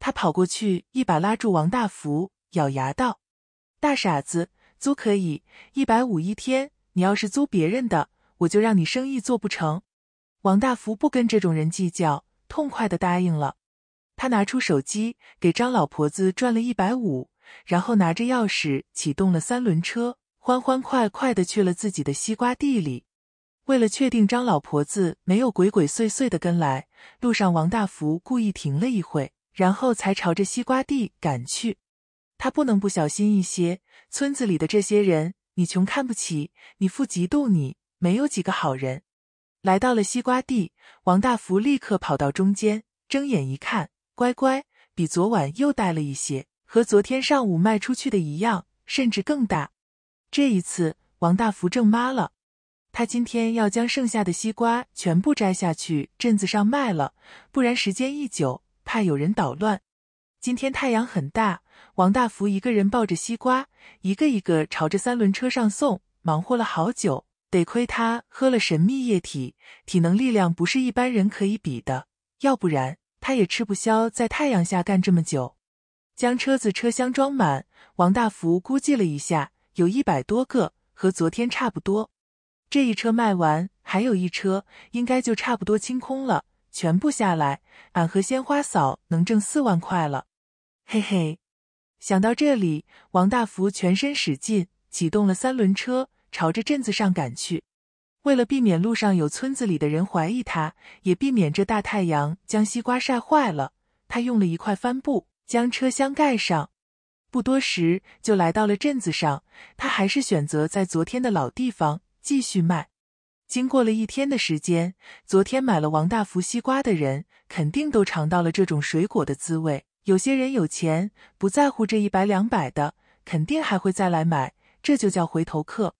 他跑过去，一把拉住王大福，咬牙道：“大傻子，租可以，一百五一天。你要是租别人的，我就让你生意做不成。”王大福不跟这种人计较，痛快的答应了。他拿出手机给张老婆子转了一百五，然后拿着钥匙启动了三轮车。欢欢快快的去了自己的西瓜地里。为了确定张老婆子没有鬼鬼祟祟的跟来，路上王大福故意停了一会，然后才朝着西瓜地赶去。他不能不小心一些。村子里的这些人，你穷看不起，你富嫉妒你，没有几个好人。来到了西瓜地，王大福立刻跑到中间，睁眼一看，乖乖，比昨晚又大了一些，和昨天上午卖出去的一样，甚至更大。这一次，王大福正妈了。他今天要将剩下的西瓜全部摘下去镇子上卖了，不然时间一久，怕有人捣乱。今天太阳很大，王大福一个人抱着西瓜，一个一个朝着三轮车上送，忙活了好久。得亏他喝了神秘液体，体能力量不是一般人可以比的，要不然他也吃不消在太阳下干这么久。将车子车厢装满，王大福估计了一下。有一百多个，和昨天差不多。这一车卖完，还有一车，应该就差不多清空了。全部下来，俺和鲜花嫂能挣四万块了，嘿嘿。想到这里，王大福全身使劲，启动了三轮车，朝着镇子上赶去。为了避免路上有村子里的人怀疑他，也避免这大太阳将西瓜晒坏了，他用了一块帆布将车厢盖上。不多时就来到了镇子上，他还是选择在昨天的老地方继续卖。经过了一天的时间，昨天买了王大福西瓜的人肯定都尝到了这种水果的滋味。有些人有钱，不在乎这一百两百的，肯定还会再来买，这就叫回头客。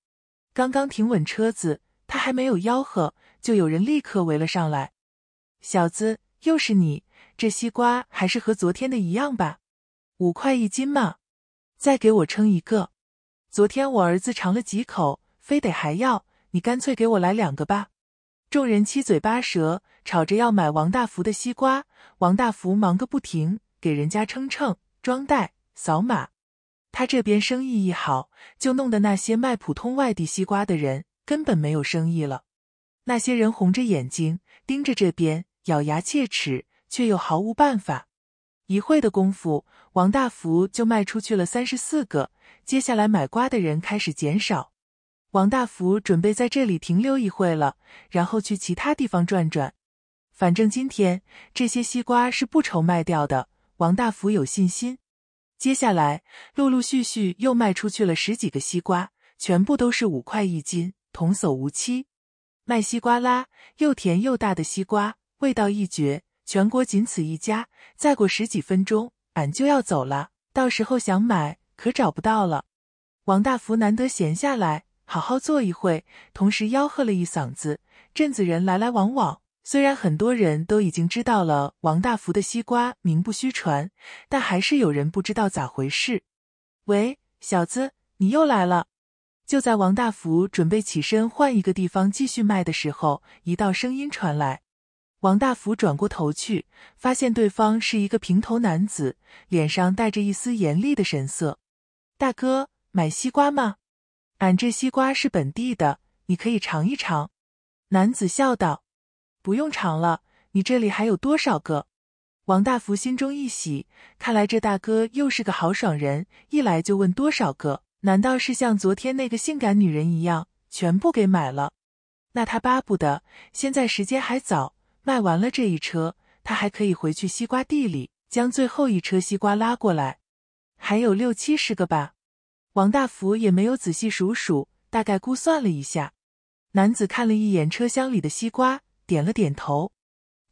刚刚停稳车子，他还没有吆喝，就有人立刻围了上来。小子，又是你，这西瓜还是和昨天的一样吧？五块一斤吗？再给我称一个，昨天我儿子尝了几口，非得还要，你干脆给我来两个吧。众人七嘴八舌，吵着要买王大福的西瓜。王大福忙个不停，给人家称称、装袋、扫码。他这边生意一好，就弄得那些卖普通外地西瓜的人根本没有生意了。那些人红着眼睛盯着这边，咬牙切齿，却又毫无办法。一会的功夫，王大福就卖出去了三十四个。接下来买瓜的人开始减少，王大福准备在这里停留一会了，然后去其他地方转转。反正今天这些西瓜是不愁卖掉的，王大福有信心。接下来陆陆续续又卖出去了十几个西瓜，全部都是五块一斤，童叟无欺。卖西瓜啦，又甜又大的西瓜，味道一绝。全国仅此一家，再过十几分钟，俺就要走了。到时候想买可找不到了。王大福难得闲下来，好好坐一会，同时吆喝了一嗓子。镇子人来来往往，虽然很多人都已经知道了王大福的西瓜名不虚传，但还是有人不知道咋回事。喂，小子，你又来了！就在王大福准备起身换一个地方继续卖的时候，一道声音传来。王大福转过头去，发现对方是一个平头男子，脸上带着一丝严厉的神色。大哥，买西瓜吗？俺这西瓜是本地的，你可以尝一尝。男子笑道：“不用尝了，你这里还有多少个？”王大福心中一喜，看来这大哥又是个豪爽人，一来就问多少个。难道是像昨天那个性感女人一样，全部给买了？那他巴不得。现在时间还早。卖完了这一车，他还可以回去西瓜地里，将最后一车西瓜拉过来，还有六七十个吧。王大福也没有仔细数数，大概估算了一下。男子看了一眼车厢里的西瓜，点了点头。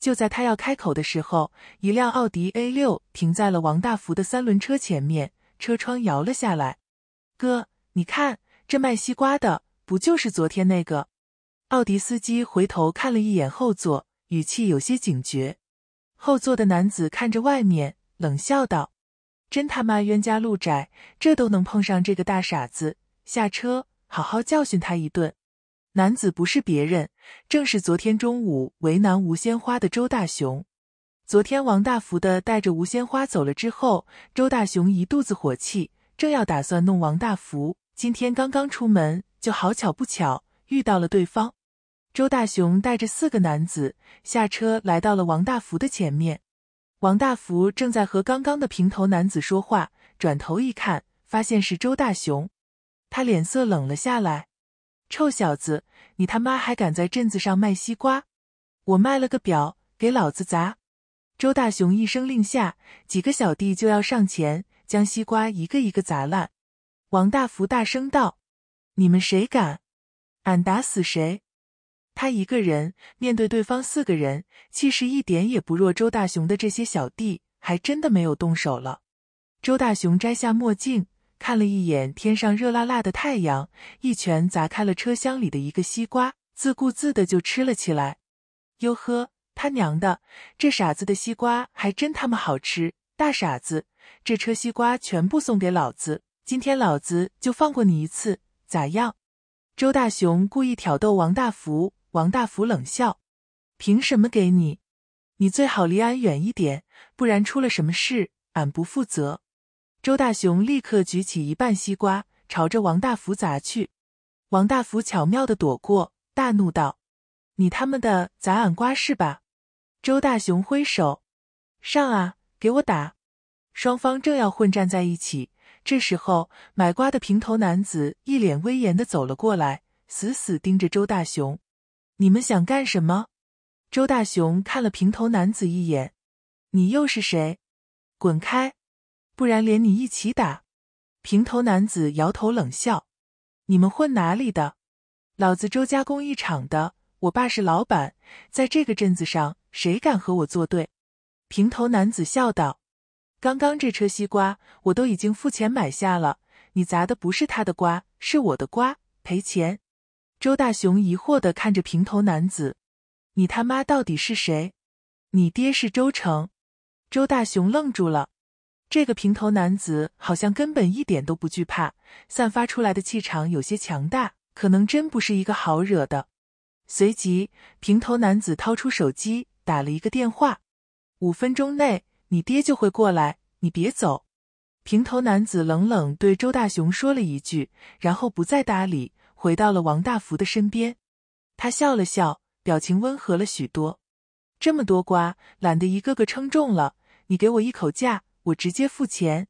就在他要开口的时候，一辆奥迪 A 六停在了王大福的三轮车前面，车窗摇了下来。“哥，你看这卖西瓜的，不就是昨天那个？”奥迪司机回头看了一眼后座。语气有些警觉，后座的男子看着外面，冷笑道：“真他妈冤家路窄，这都能碰上这个大傻子，下车好好教训他一顿。”男子不是别人，正是昨天中午为难吴鲜花的周大雄。昨天王大福的带着吴鲜花走了之后，周大雄一肚子火气，正要打算弄王大福，今天刚刚出门，就好巧不巧遇到了对方。周大雄带着四个男子下车，来到了王大福的前面。王大福正在和刚刚的平头男子说话，转头一看，发现是周大雄，他脸色冷了下来：“臭小子，你他妈还敢在镇子上卖西瓜？我卖了个表给老子砸！”周大雄一声令下，几个小弟就要上前将西瓜一个一个砸烂。王大福大声道：“你们谁敢，俺打死谁！”他一个人面对对方四个人，气势一点也不弱。周大雄的这些小弟还真的没有动手了。周大雄摘下墨镜，看了一眼天上热辣辣的太阳，一拳砸开了车厢里的一个西瓜，自顾自的就吃了起来。哟呵，他娘的，这傻子的西瓜还真他妈好吃！大傻子，这车西瓜全部送给老子，今天老子就放过你一次，咋样？周大雄故意挑逗王大福。王大福冷笑：“凭什么给你？你最好离俺远一点，不然出了什么事，俺不负责。”周大雄立刻举起一半西瓜，朝着王大福砸去。王大福巧妙的躲过，大怒道：“你他妈的砸俺瓜是吧？”周大雄挥手：“上啊，给我打！”双方正要混战在一起，这时候买瓜的平头男子一脸威严的走了过来，死死盯着周大雄。你们想干什么？周大雄看了平头男子一眼：“你又是谁？滚开，不然连你一起打！”平头男子摇头冷笑：“你们混哪里的？老子周家工艺厂的，我爸是老板，在这个镇子上谁敢和我作对？”平头男子笑道：“刚刚这车西瓜我都已经付钱买下了，你砸的不是他的瓜，是我的瓜，赔钱。”周大雄疑惑的看着平头男子：“你他妈到底是谁？你爹是周成？”周大雄愣住了。这个平头男子好像根本一点都不惧怕，散发出来的气场有些强大，可能真不是一个好惹的。随即，平头男子掏出手机打了一个电话：“五分钟内，你爹就会过来，你别走。”平头男子冷冷对周大雄说了一句，然后不再搭理。回到了王大福的身边，他笑了笑，表情温和了许多。这么多瓜，懒得一个个称重了，你给我一口价，我直接付钱。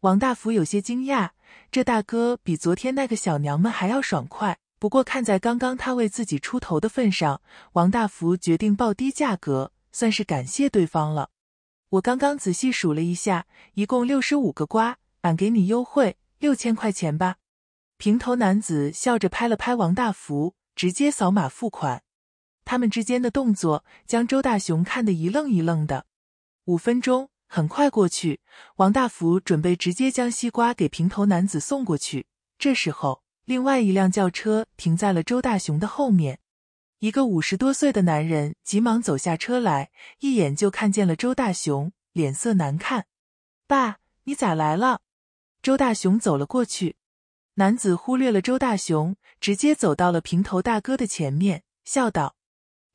王大福有些惊讶，这大哥比昨天那个小娘们还要爽快。不过看在刚刚他为自己出头的份上，王大福决定报低价格，算是感谢对方了。我刚刚仔细数了一下，一共六十五个瓜，俺给你优惠六千块钱吧。平头男子笑着拍了拍王大福，直接扫码付款。他们之间的动作将周大雄看得一愣一愣的。五分钟很快过去，王大福准备直接将西瓜给平头男子送过去。这时候，另外一辆轿车停在了周大雄的后面，一个五十多岁的男人急忙走下车来，一眼就看见了周大雄，脸色难看。“爸，你咋来了？”周大雄走了过去。男子忽略了周大雄，直接走到了平头大哥的前面，笑道：“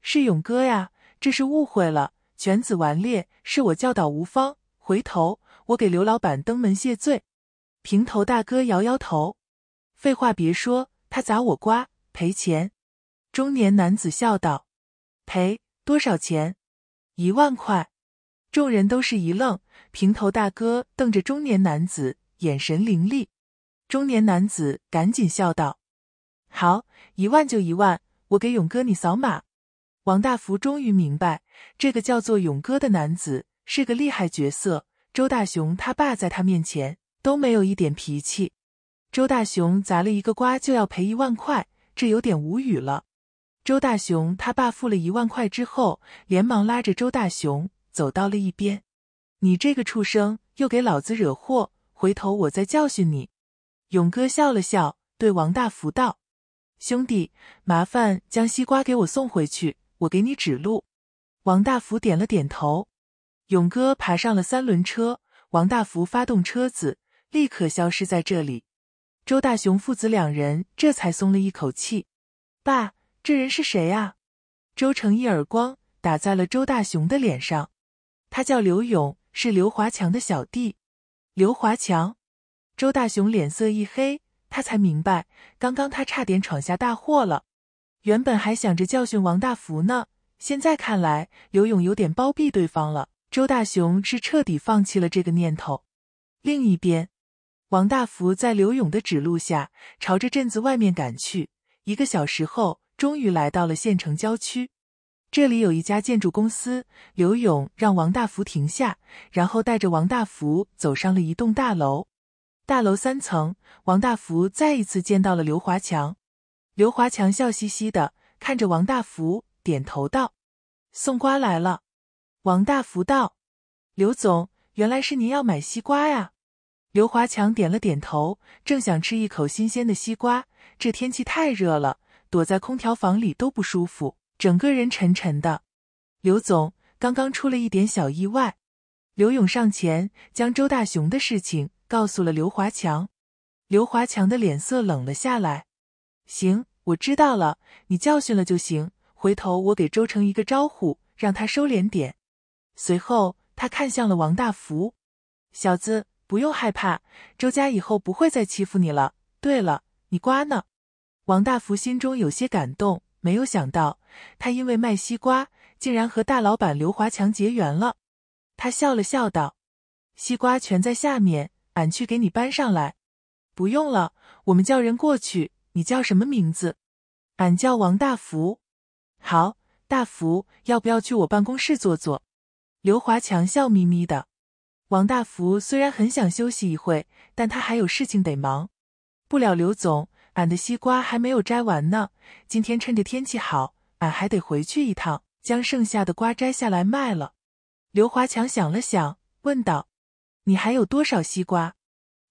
是勇哥呀，这是误会了。犬子顽劣，是我教导无方。回头我给刘老板登门谢罪。”平头大哥摇摇头：“废话别说，他砸我瓜，赔钱。”中年男子笑道：“赔多少钱？一万块。”众人都是一愣，平头大哥瞪着中年男子，眼神凌厉。中年男子赶紧笑道：“好，一万就一万，我给勇哥你扫码。”王大福终于明白，这个叫做勇哥的男子是个厉害角色。周大雄他爸在他面前都没有一点脾气。周大雄砸了一个瓜就要赔一万块，这有点无语了。周大雄他爸付了一万块之后，连忙拉着周大雄走到了一边：“你这个畜生，又给老子惹祸，回头我再教训你。”勇哥笑了笑，对王大福道：“兄弟，麻烦将西瓜给我送回去，我给你指路。”王大福点了点头。勇哥爬上了三轮车，王大福发动车子，立刻消失在这里。周大雄父子两人这才松了一口气。“爸，这人是谁啊？”周成一耳光打在了周大雄的脸上。“他叫刘勇，是刘华强的小弟。”刘华强。周大雄脸色一黑，他才明白，刚刚他差点闯下大祸了。原本还想着教训王大福呢，现在看来，刘勇有点包庇对方了。周大雄是彻底放弃了这个念头。另一边，王大福在刘勇的指路下，朝着镇子外面赶去。一个小时后，终于来到了县城郊区。这里有一家建筑公司，刘勇让王大福停下，然后带着王大福走上了一栋大楼。大楼三层，王大福再一次见到了刘华强。刘华强笑嘻嘻的看着王大福，点头道：“送瓜来了。”王大福道：“刘总，原来是您要买西瓜呀。”刘华强点了点头，正想吃一口新鲜的西瓜，这天气太热了，躲在空调房里都不舒服，整个人沉沉的。刘总刚刚出了一点小意外。刘勇上前将周大雄的事情。告诉了刘华强，刘华强的脸色冷了下来。行，我知道了，你教训了就行。回头我给周成一个招呼，让他收敛点。随后，他看向了王大福，小子，不用害怕，周家以后不会再欺负你了。对了，你瓜呢？王大福心中有些感动，没有想到他因为卖西瓜，竟然和大老板刘华强结缘了。他笑了笑道：“西瓜全在下面。”俺去给你搬上来，不用了，我们叫人过去。你叫什么名字？俺叫王大福。好，大福，要不要去我办公室坐坐？刘华强笑眯眯的。王大福虽然很想休息一会，但他还有事情得忙。不了，刘总，俺的西瓜还没有摘完呢。今天趁着天气好，俺还得回去一趟，将剩下的瓜摘下来卖了。刘华强想了想，问道。你还有多少西瓜？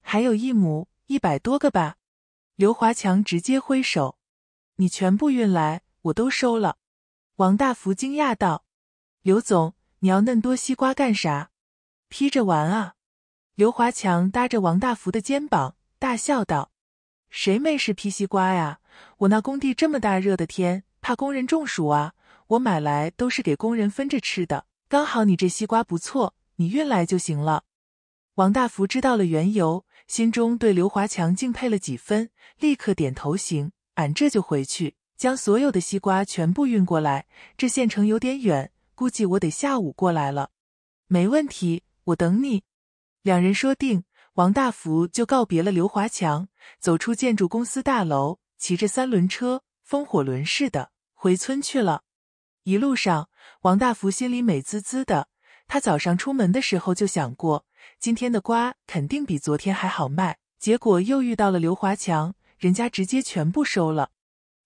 还有一亩一百多个吧。刘华强直接挥手：“你全部运来，我都收了。”王大福惊讶道：“刘总，你要嫩多西瓜干啥？劈着玩啊？”刘华强搭着王大福的肩膀大笑道：“谁没事劈西瓜呀？我那工地这么大热的天，怕工人中暑啊。我买来都是给工人分着吃的。刚好你这西瓜不错，你运来就行了。”王大福知道了缘由，心中对刘华强敬佩了几分，立刻点头行：“俺这就回去，将所有的西瓜全部运过来。这县城有点远，估计我得下午过来了。”“没问题，我等你。”两人说定，王大福就告别了刘华强，走出建筑公司大楼，骑着三轮车，风火轮似的回村去了。一路上，王大福心里美滋滋的。他早上出门的时候就想过，今天的瓜肯定比昨天还好卖。结果又遇到了刘华强，人家直接全部收了。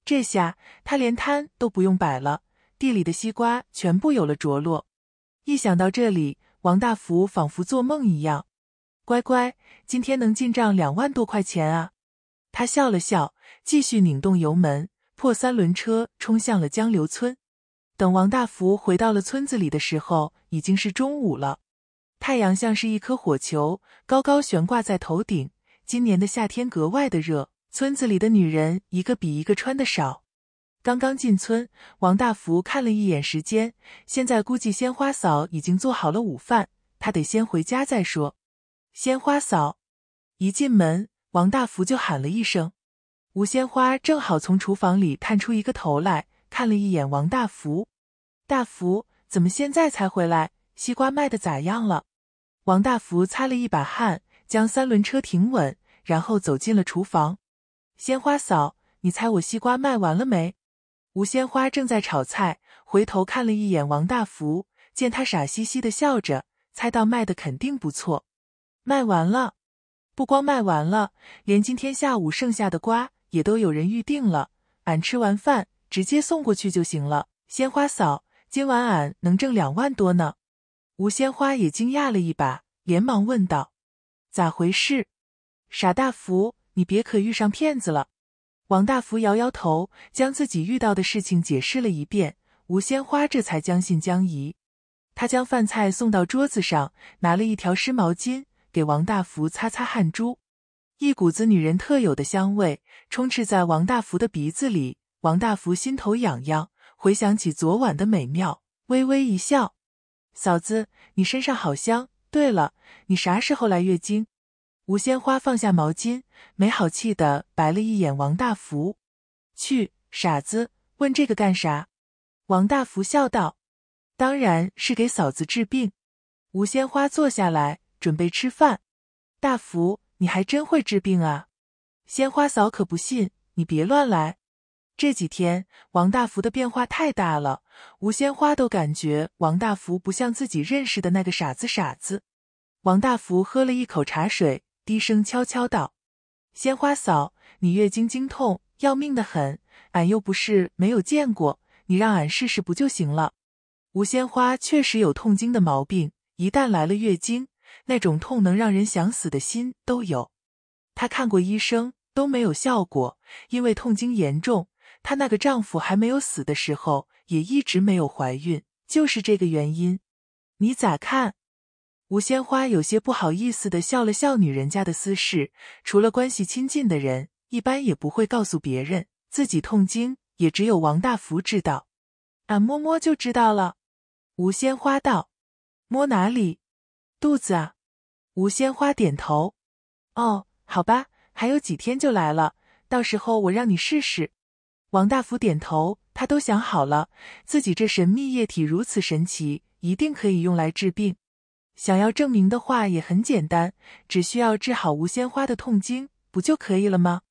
这下他连摊都不用摆了，地里的西瓜全部有了着落。一想到这里，王大福仿佛做梦一样：“乖乖，今天能进账两万多块钱啊！”他笑了笑，继续拧动油门，破三轮车冲向了江流村。等王大福回到了村子里的时候，已经是中午了。太阳像是一颗火球，高高悬挂在头顶。今年的夏天格外的热，村子里的女人一个比一个穿的少。刚刚进村，王大福看了一眼时间，现在估计鲜花嫂已经做好了午饭，他得先回家再说。鲜花嫂，一进门，王大福就喊了一声。吴鲜花正好从厨房里探出一个头来看了一眼王大福。大福怎么现在才回来？西瓜卖的咋样了？王大福擦了一把汗，将三轮车停稳，然后走进了厨房。鲜花嫂，你猜我西瓜卖完了没？吴鲜花正在炒菜，回头看了一眼王大福，见他傻兮兮的笑着，猜到卖的肯定不错。卖完了，不光卖完了，连今天下午剩下的瓜也都有人预定了。俺吃完饭直接送过去就行了，鲜花嫂。今晚俺能挣两万多呢！吴鲜花也惊讶了一把，连忙问道：“咋回事？傻大福，你别可遇上骗子了！”王大福摇摇头，将自己遇到的事情解释了一遍。吴鲜花这才将信将疑。他将饭菜送到桌子上，拿了一条湿毛巾给王大福擦擦汗珠。一股子女人特有的香味充斥在王大福的鼻子里，王大福心头痒痒。回想起昨晚的美妙，微微一笑。嫂子，你身上好香。对了，你啥时候来月经？吴鲜花放下毛巾，没好气的白了一眼王大福。去，傻子，问这个干啥？王大福笑道：“当然是给嫂子治病。”吴鲜花坐下来准备吃饭。大福，你还真会治病啊！鲜花嫂可不信，你别乱来。这几天王大福的变化太大了，吴鲜花都感觉王大福不像自己认识的那个傻子。傻子，王大福喝了一口茶水，低声悄悄道：“鲜花嫂，你月经经痛要命的很，俺又不是没有见过，你让俺试试不就行了？”吴鲜花确实有痛经的毛病，一旦来了月经，那种痛能让人想死的心都有。她看过医生都没有效果，因为痛经严重。她那个丈夫还没有死的时候，也一直没有怀孕，就是这个原因。你咋看？吴鲜花有些不好意思的笑了笑。女人家的私事，除了关系亲近的人，一般也不会告诉别人。自己痛经，也只有王大福知道。俺摸摸就知道了。吴鲜花道：“摸哪里？肚子啊？”吴鲜花点头：“哦，好吧。还有几天就来了，到时候我让你试试。”王大福点头，他都想好了，自己这神秘液体如此神奇，一定可以用来治病。想要证明的话也很简单，只需要治好吴鲜花的痛经，不就可以了吗？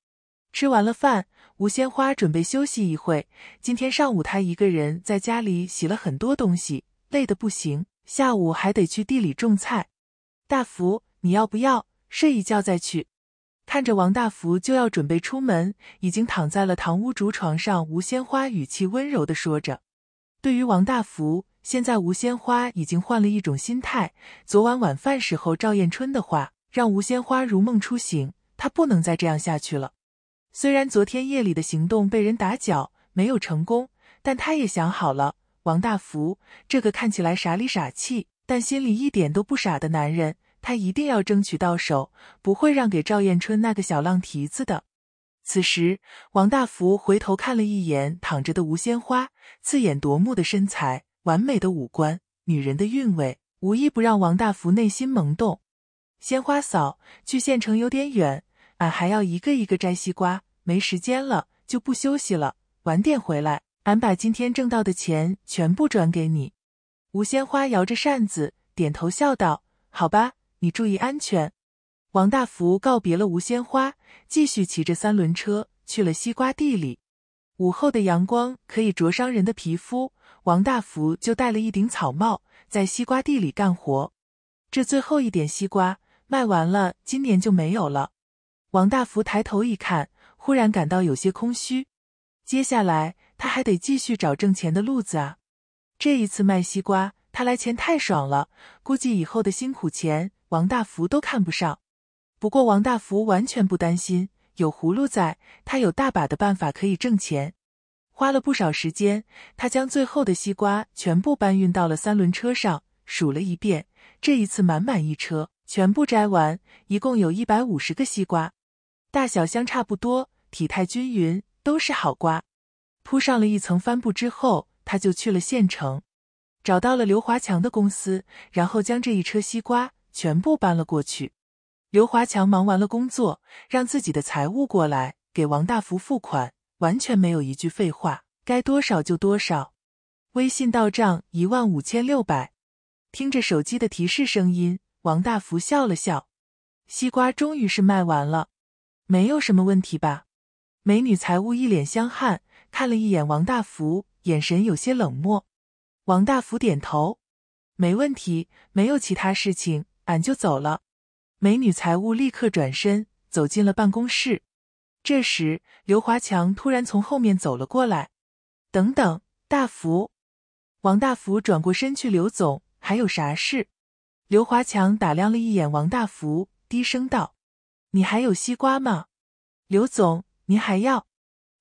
吃完了饭，吴鲜花准备休息一会。今天上午她一个人在家里洗了很多东西，累得不行。下午还得去地里种菜。大福，你要不要睡一觉再去？看着王大福就要准备出门，已经躺在了堂屋竹床上，吴鲜花语气温柔的说着。对于王大福，现在吴鲜花已经换了一种心态。昨晚晚饭时候赵艳春的话，让吴鲜花如梦初醒。她不能再这样下去了。虽然昨天夜里的行动被人打搅，没有成功，但她也想好了。王大福这个看起来傻里傻气，但心里一点都不傻的男人。他一定要争取到手，不会让给赵艳春那个小浪蹄子的。此时，王大福回头看了一眼躺着的吴鲜花，刺眼夺目的身材，完美的五官，女人的韵味，无一不让王大福内心萌动。鲜花嫂，去县城有点远，俺还要一个一个摘西瓜，没时间了就不休息了，晚点回来，俺把今天挣到的钱全部转给你。吴鲜花摇着扇子，点头笑道：“好吧。”你注意安全。王大福告别了吴鲜花，继续骑着三轮车去了西瓜地里。午后的阳光可以灼伤人的皮肤，王大福就戴了一顶草帽，在西瓜地里干活。这最后一点西瓜卖完了，今年就没有了。王大福抬头一看，忽然感到有些空虚。接下来他还得继续找挣钱的路子啊。这一次卖西瓜，他来钱太爽了，估计以后的辛苦钱。王大福都看不上，不过王大福完全不担心，有葫芦在，他有大把的办法可以挣钱。花了不少时间，他将最后的西瓜全部搬运到了三轮车上，数了一遍，这一次满满一车，全部摘完，一共有一百五十个西瓜，大小相差不多，体态均匀，都是好瓜。铺上了一层帆布之后，他就去了县城，找到了刘华强的公司，然后将这一车西瓜。全部搬了过去。刘华强忙完了工作，让自己的财务过来给王大福付款，完全没有一句废话，该多少就多少。微信到账一万五千六百，听着手机的提示声音，王大福笑了笑。西瓜终于是卖完了，没有什么问题吧？美女财务一脸香汗，看了一眼王大福，眼神有些冷漠。王大福点头，没问题，没有其他事情。俺就走了，美女财务立刻转身走进了办公室。这时，刘华强突然从后面走了过来。“等等，大福！”王大福转过身去。“刘总，还有啥事？”刘华强打量了一眼王大福，低声道：“你还有西瓜吗？”“刘总，您还要？”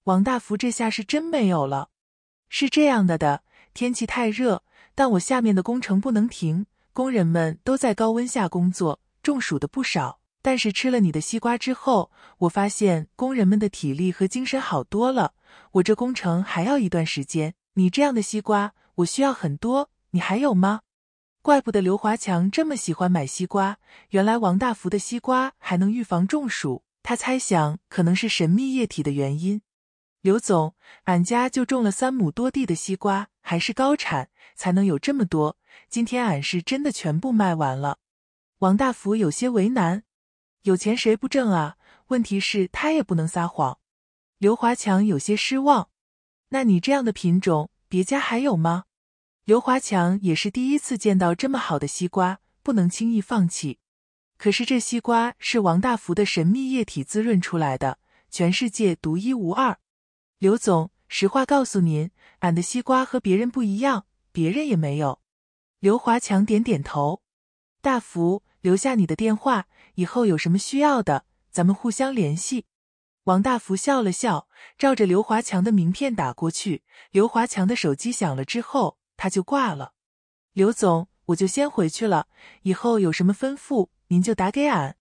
王大福这下是真没有了。“是这样的的，天气太热，但我下面的工程不能停。”工人们都在高温下工作，中暑的不少。但是吃了你的西瓜之后，我发现工人们的体力和精神好多了。我这工程还要一段时间，你这样的西瓜我需要很多，你还有吗？怪不得刘华强这么喜欢买西瓜，原来王大福的西瓜还能预防中暑。他猜想可能是神秘液体的原因。刘总，俺家就种了三亩多地的西瓜，还是高产，才能有这么多。今天俺是真的全部卖完了。王大福有些为难，有钱谁不挣啊？问题是，他也不能撒谎。刘华强有些失望，那你这样的品种，别家还有吗？刘华强也是第一次见到这么好的西瓜，不能轻易放弃。可是这西瓜是王大福的神秘液体滋润出来的，全世界独一无二。刘总，实话告诉您，俺的西瓜和别人不一样，别人也没有。刘华强点点头。大福，留下你的电话，以后有什么需要的，咱们互相联系。王大福笑了笑，照着刘华强的名片打过去。刘华强的手机响了之后，他就挂了。刘总，我就先回去了，以后有什么吩咐，您就打给俺。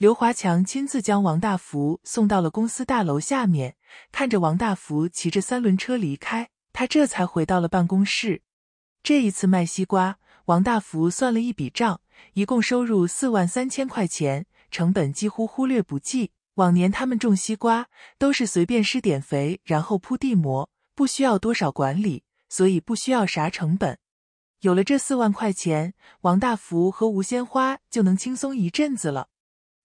刘华强亲自将王大福送到了公司大楼下面，看着王大福骑着三轮车离开，他这才回到了办公室。这一次卖西瓜，王大福算了一笔账，一共收入四万三千块钱，成本几乎忽略不计。往年他们种西瓜都是随便施点肥，然后铺地膜，不需要多少管理，所以不需要啥成本。有了这四万块钱，王大福和吴鲜花就能轻松一阵子了。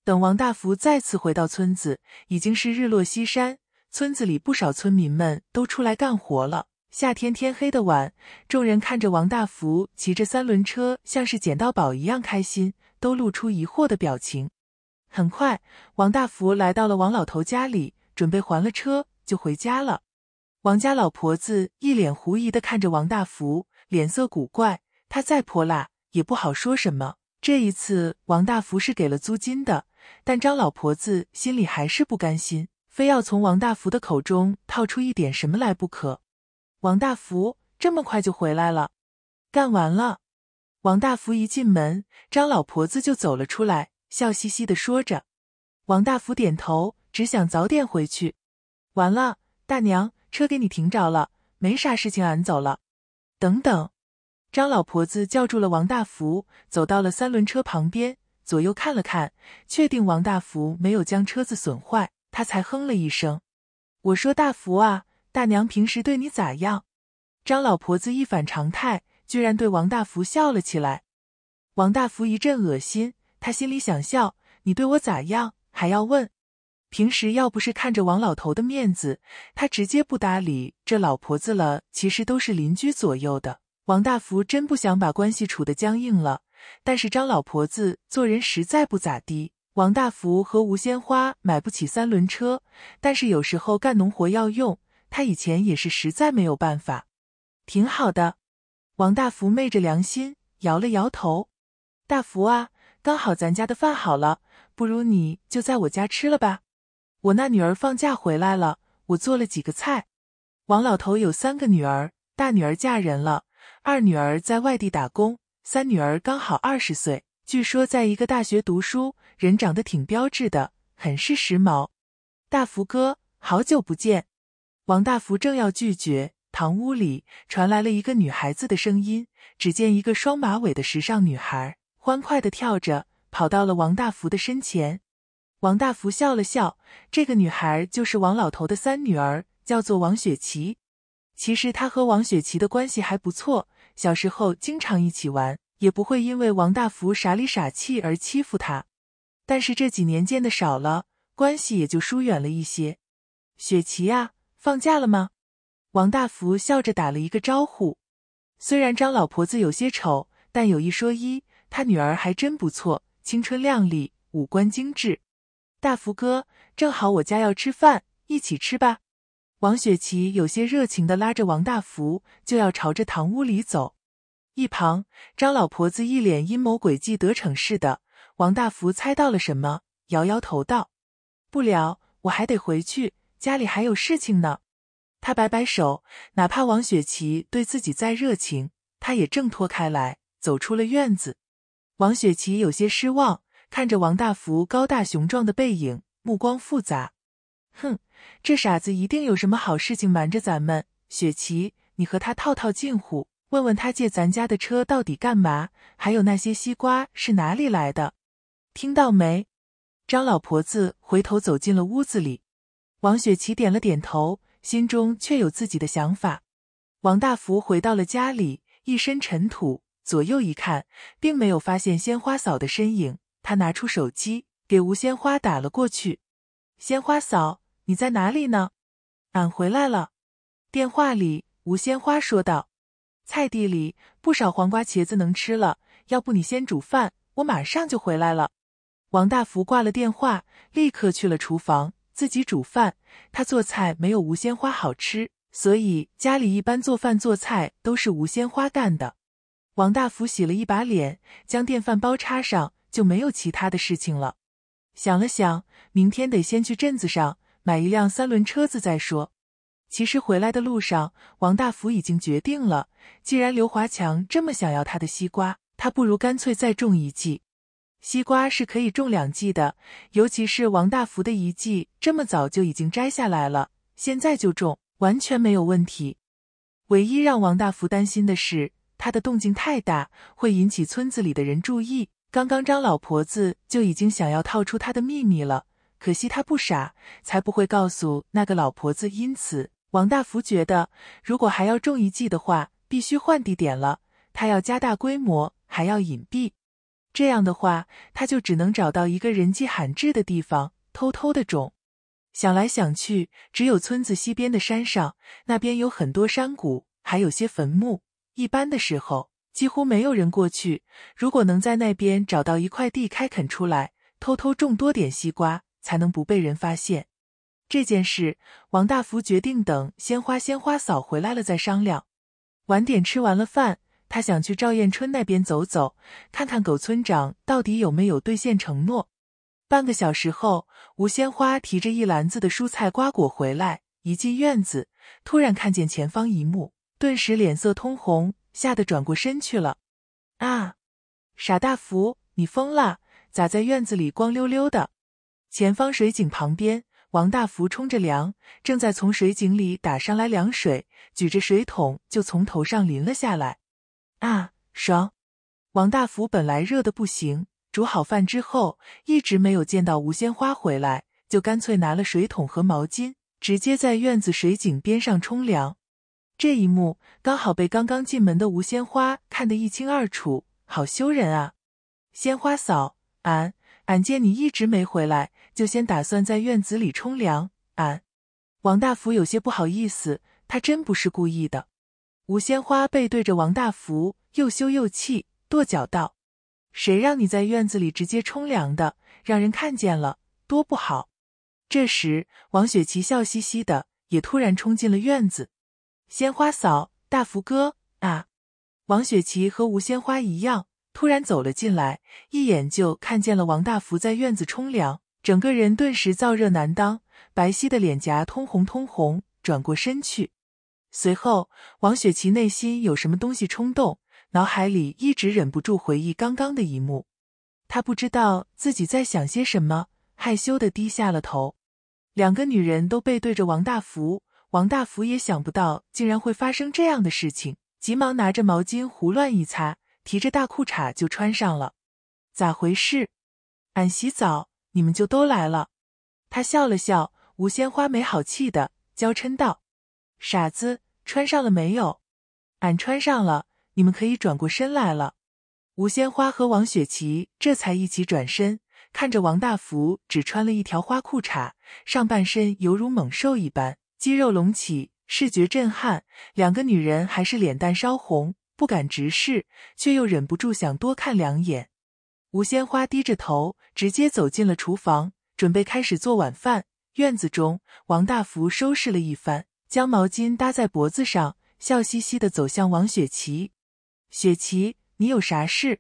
等王大福再次回到村子，已经是日落西山。村子里不少村民们都出来干活了。夏天天黑的晚，众人看着王大福骑着三轮车，像是捡到宝一样开心，都露出疑惑的表情。很快，王大福来到了王老头家里，准备还了车就回家了。王家老婆子一脸狐疑的看着王大福，脸色古怪。他再泼辣也不好说什么。这一次，王大福是给了租金的。但张老婆子心里还是不甘心，非要从王大福的口中套出一点什么来不可。王大福这么快就回来了，干完了。王大福一进门，张老婆子就走了出来，笑嘻嘻的说着。王大福点头，只想早点回去。完了，大娘，车给你停着了，没啥事情，俺走了。等等，张老婆子叫住了王大福，走到了三轮车旁边。左右看了看，确定王大福没有将车子损坏，他才哼了一声。我说：“大福啊，大娘平时对你咋样？”张老婆子一反常态，居然对王大福笑了起来。王大福一阵恶心，他心里想笑：“你对我咋样还要问？平时要不是看着王老头的面子，他直接不搭理这老婆子了。其实都是邻居左右的。”王大福真不想把关系处的僵硬了，但是张老婆子做人实在不咋地。王大福和吴鲜花买不起三轮车，但是有时候干农活要用，他以前也是实在没有办法。挺好的，王大福昧着良心摇了摇头。大福啊，刚好咱家的饭好了，不如你就在我家吃了吧。我那女儿放假回来了，我做了几个菜。王老头有三个女儿，大女儿嫁人了。二女儿在外地打工，三女儿刚好二十岁，据说在一个大学读书，人长得挺标致的，很是时髦。大福哥，好久不见！王大福正要拒绝，堂屋里传来了一个女孩子的声音。只见一个双马尾的时尚女孩，欢快的跳着，跑到了王大福的身前。王大福笑了笑，这个女孩就是王老头的三女儿，叫做王雪琪。其实他和王雪琪的关系还不错。小时候经常一起玩，也不会因为王大福傻里傻气而欺负他。但是这几年见的少了，关系也就疏远了一些。雪琪啊，放假了吗？王大福笑着打了一个招呼。虽然张老婆子有些丑，但有一说一，她女儿还真不错，青春靓丽，五官精致。大福哥，正好我家要吃饭，一起吃吧。王雪琪有些热情的拉着王大福，就要朝着堂屋里走。一旁张老婆子一脸阴谋诡计得逞似的。王大福猜到了什么，摇摇头道：“不了，我还得回去，家里还有事情呢。”他摆摆手，哪怕王雪琪对自己再热情，他也挣脱开来，走出了院子。王雪琪有些失望，看着王大福高大雄壮的背影，目光复杂。哼。这傻子一定有什么好事情瞒着咱们。雪琪，你和他套套近乎，问问他借咱家的车到底干嘛？还有那些西瓜是哪里来的？听到没？张老婆子回头走进了屋子里。王雪琪点了点头，心中却有自己的想法。王大福回到了家里，一身尘土，左右一看，并没有发现鲜花嫂的身影。他拿出手机给吴鲜花打了过去。鲜花嫂。你在哪里呢？俺回来了。电话里吴鲜花说道：“菜地里不少黄瓜、茄子能吃了，要不你先煮饭，我马上就回来了。”王大福挂了电话，立刻去了厨房自己煮饭。他做菜没有吴鲜花好吃，所以家里一般做饭做菜都是吴鲜花干的。王大福洗了一把脸，将电饭煲插上，就没有其他的事情了。想了想，明天得先去镇子上。买一辆三轮车子再说。其实回来的路上，王大福已经决定了。既然刘华强这么想要他的西瓜，他不如干脆再种一季。西瓜是可以种两季的，尤其是王大福的一季这么早就已经摘下来了，现在就种完全没有问题。唯一让王大福担心的是，他的动静太大，会引起村子里的人注意。刚刚张老婆子就已经想要套出他的秘密了。可惜他不傻，才不会告诉那个老婆子。因此，王大福觉得，如果还要种一季的话，必须换地点了。他要加大规模，还要隐蔽。这样的话，他就只能找到一个人迹罕至的地方，偷偷的种。想来想去，只有村子西边的山上，那边有很多山谷，还有些坟墓。一般的时候，几乎没有人过去。如果能在那边找到一块地开垦出来，偷偷种多点西瓜。才能不被人发现。这件事，王大福决定等鲜花、鲜花嫂回来了再商量。晚点吃完了饭，他想去赵艳春那边走走，看看狗村长到底有没有兑现承诺。半个小时后，吴鲜花提着一篮子的蔬菜瓜果回来，一进院子，突然看见前方一幕，顿时脸色通红，吓得转过身去了。啊，傻大福，你疯了？咋在院子里光溜溜的？前方水井旁边，王大福冲着凉，正在从水井里打上来凉水，举着水桶就从头上淋了下来。啊，爽！王大福本来热的不行，煮好饭之后一直没有见到吴鲜花回来，就干脆拿了水桶和毛巾，直接在院子水井边上冲凉。这一幕刚好被刚刚进门的吴鲜花看得一清二楚，好羞人啊！鲜花嫂，俺俺见你一直没回来。就先打算在院子里冲凉，俺，王大福有些不好意思，他真不是故意的。吴鲜花背对着王大福，又羞又气，跺脚道：“谁让你在院子里直接冲凉的，让人看见了多不好！”这时，王雪琪笑嘻嘻的也突然冲进了院子。鲜花嫂，大福哥啊！王雪琪和吴鲜花一样，突然走了进来，一眼就看见了王大福在院子冲凉。整个人顿时燥热难当，白皙的脸颊通红通红，转过身去。随后，王雪琪内心有什么东西冲动，脑海里一直忍不住回忆刚刚的一幕。她不知道自己在想些什么，害羞的低下了头。两个女人都背对着王大福，王大福也想不到竟然会发生这样的事情，急忙拿着毛巾胡乱一擦，提着大裤衩就穿上了。咋回事？俺洗澡。你们就都来了，他笑了笑。吴鲜花没好气的娇嗔道：“傻子，穿上了没有？俺穿上了，你们可以转过身来了。”吴鲜花和王雪琪这才一起转身，看着王大福只穿了一条花裤衩，上半身犹如猛兽一般，肌肉隆起，视觉震撼。两个女人还是脸蛋烧红，不敢直视，却又忍不住想多看两眼。吴鲜花低着头，直接走进了厨房，准备开始做晚饭。院子中，王大福收拾了一番，将毛巾搭在脖子上，笑嘻嘻的走向王雪琪。雪琪，你有啥事？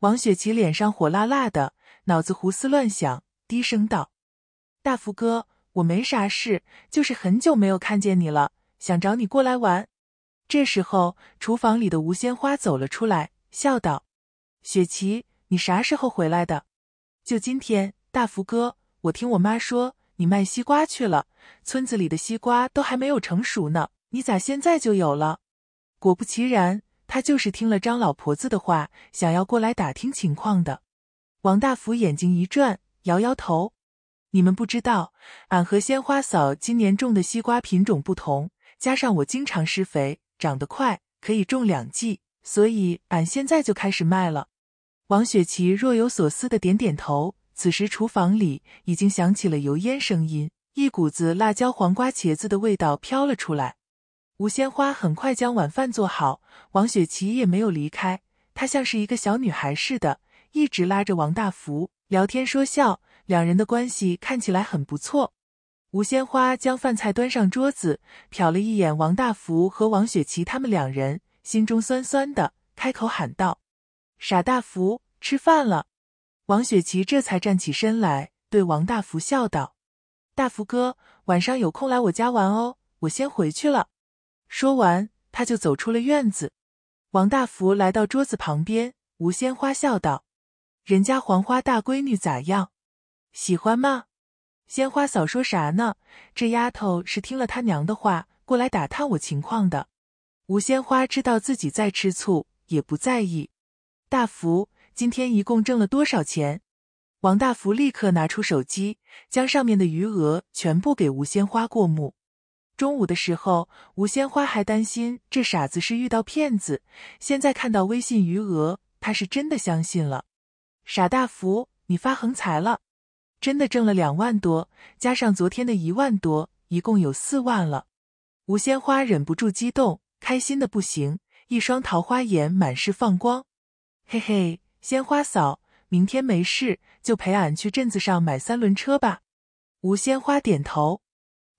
王雪琪脸上火辣辣的，脑子胡思乱想，低声道：“大福哥，我没啥事，就是很久没有看见你了，想找你过来玩。”这时候，厨房里的吴鲜花走了出来，笑道：“雪琪。”你啥时候回来的？就今天，大福哥。我听我妈说，你卖西瓜去了。村子里的西瓜都还没有成熟呢，你咋现在就有了？果不其然，他就是听了张老婆子的话，想要过来打听情况的。王大福眼睛一转，摇摇头：“你们不知道，俺和鲜花嫂今年种的西瓜品种不同，加上我经常施肥，长得快，可以种两季，所以俺现在就开始卖了。”王雪琪若有所思的点点头。此时，厨房里已经响起了油烟声音，一股子辣椒、黄瓜、茄子的味道飘了出来。吴鲜花很快将晚饭做好，王雪琪也没有离开，她像是一个小女孩似的，一直拉着王大福聊天说笑，两人的关系看起来很不错。吴鲜花将饭菜端上桌子，瞟了一眼王大福和王雪琪，他们两人心中酸酸的，开口喊道。傻大福，吃饭了。王雪琪这才站起身来，对王大福笑道：“大福哥，晚上有空来我家玩哦，我先回去了。”说完，他就走出了院子。王大福来到桌子旁边，吴鲜花笑道：“人家黄花大闺女咋样？喜欢吗？”鲜花嫂说啥呢？这丫头是听了她娘的话，过来打探我情况的。吴鲜花知道自己在吃醋，也不在意。大福，今天一共挣了多少钱？王大福立刻拿出手机，将上面的余额全部给吴鲜花过目。中午的时候，吴鲜花还担心这傻子是遇到骗子，现在看到微信余额，他是真的相信了。傻大福，你发横财了，真的挣了两万多，加上昨天的一万多，一共有四万了。吴鲜花忍不住激动，开心的不行，一双桃花眼满是放光。嘿嘿，鲜花嫂，明天没事就陪俺去镇子上买三轮车吧。吴鲜花点头，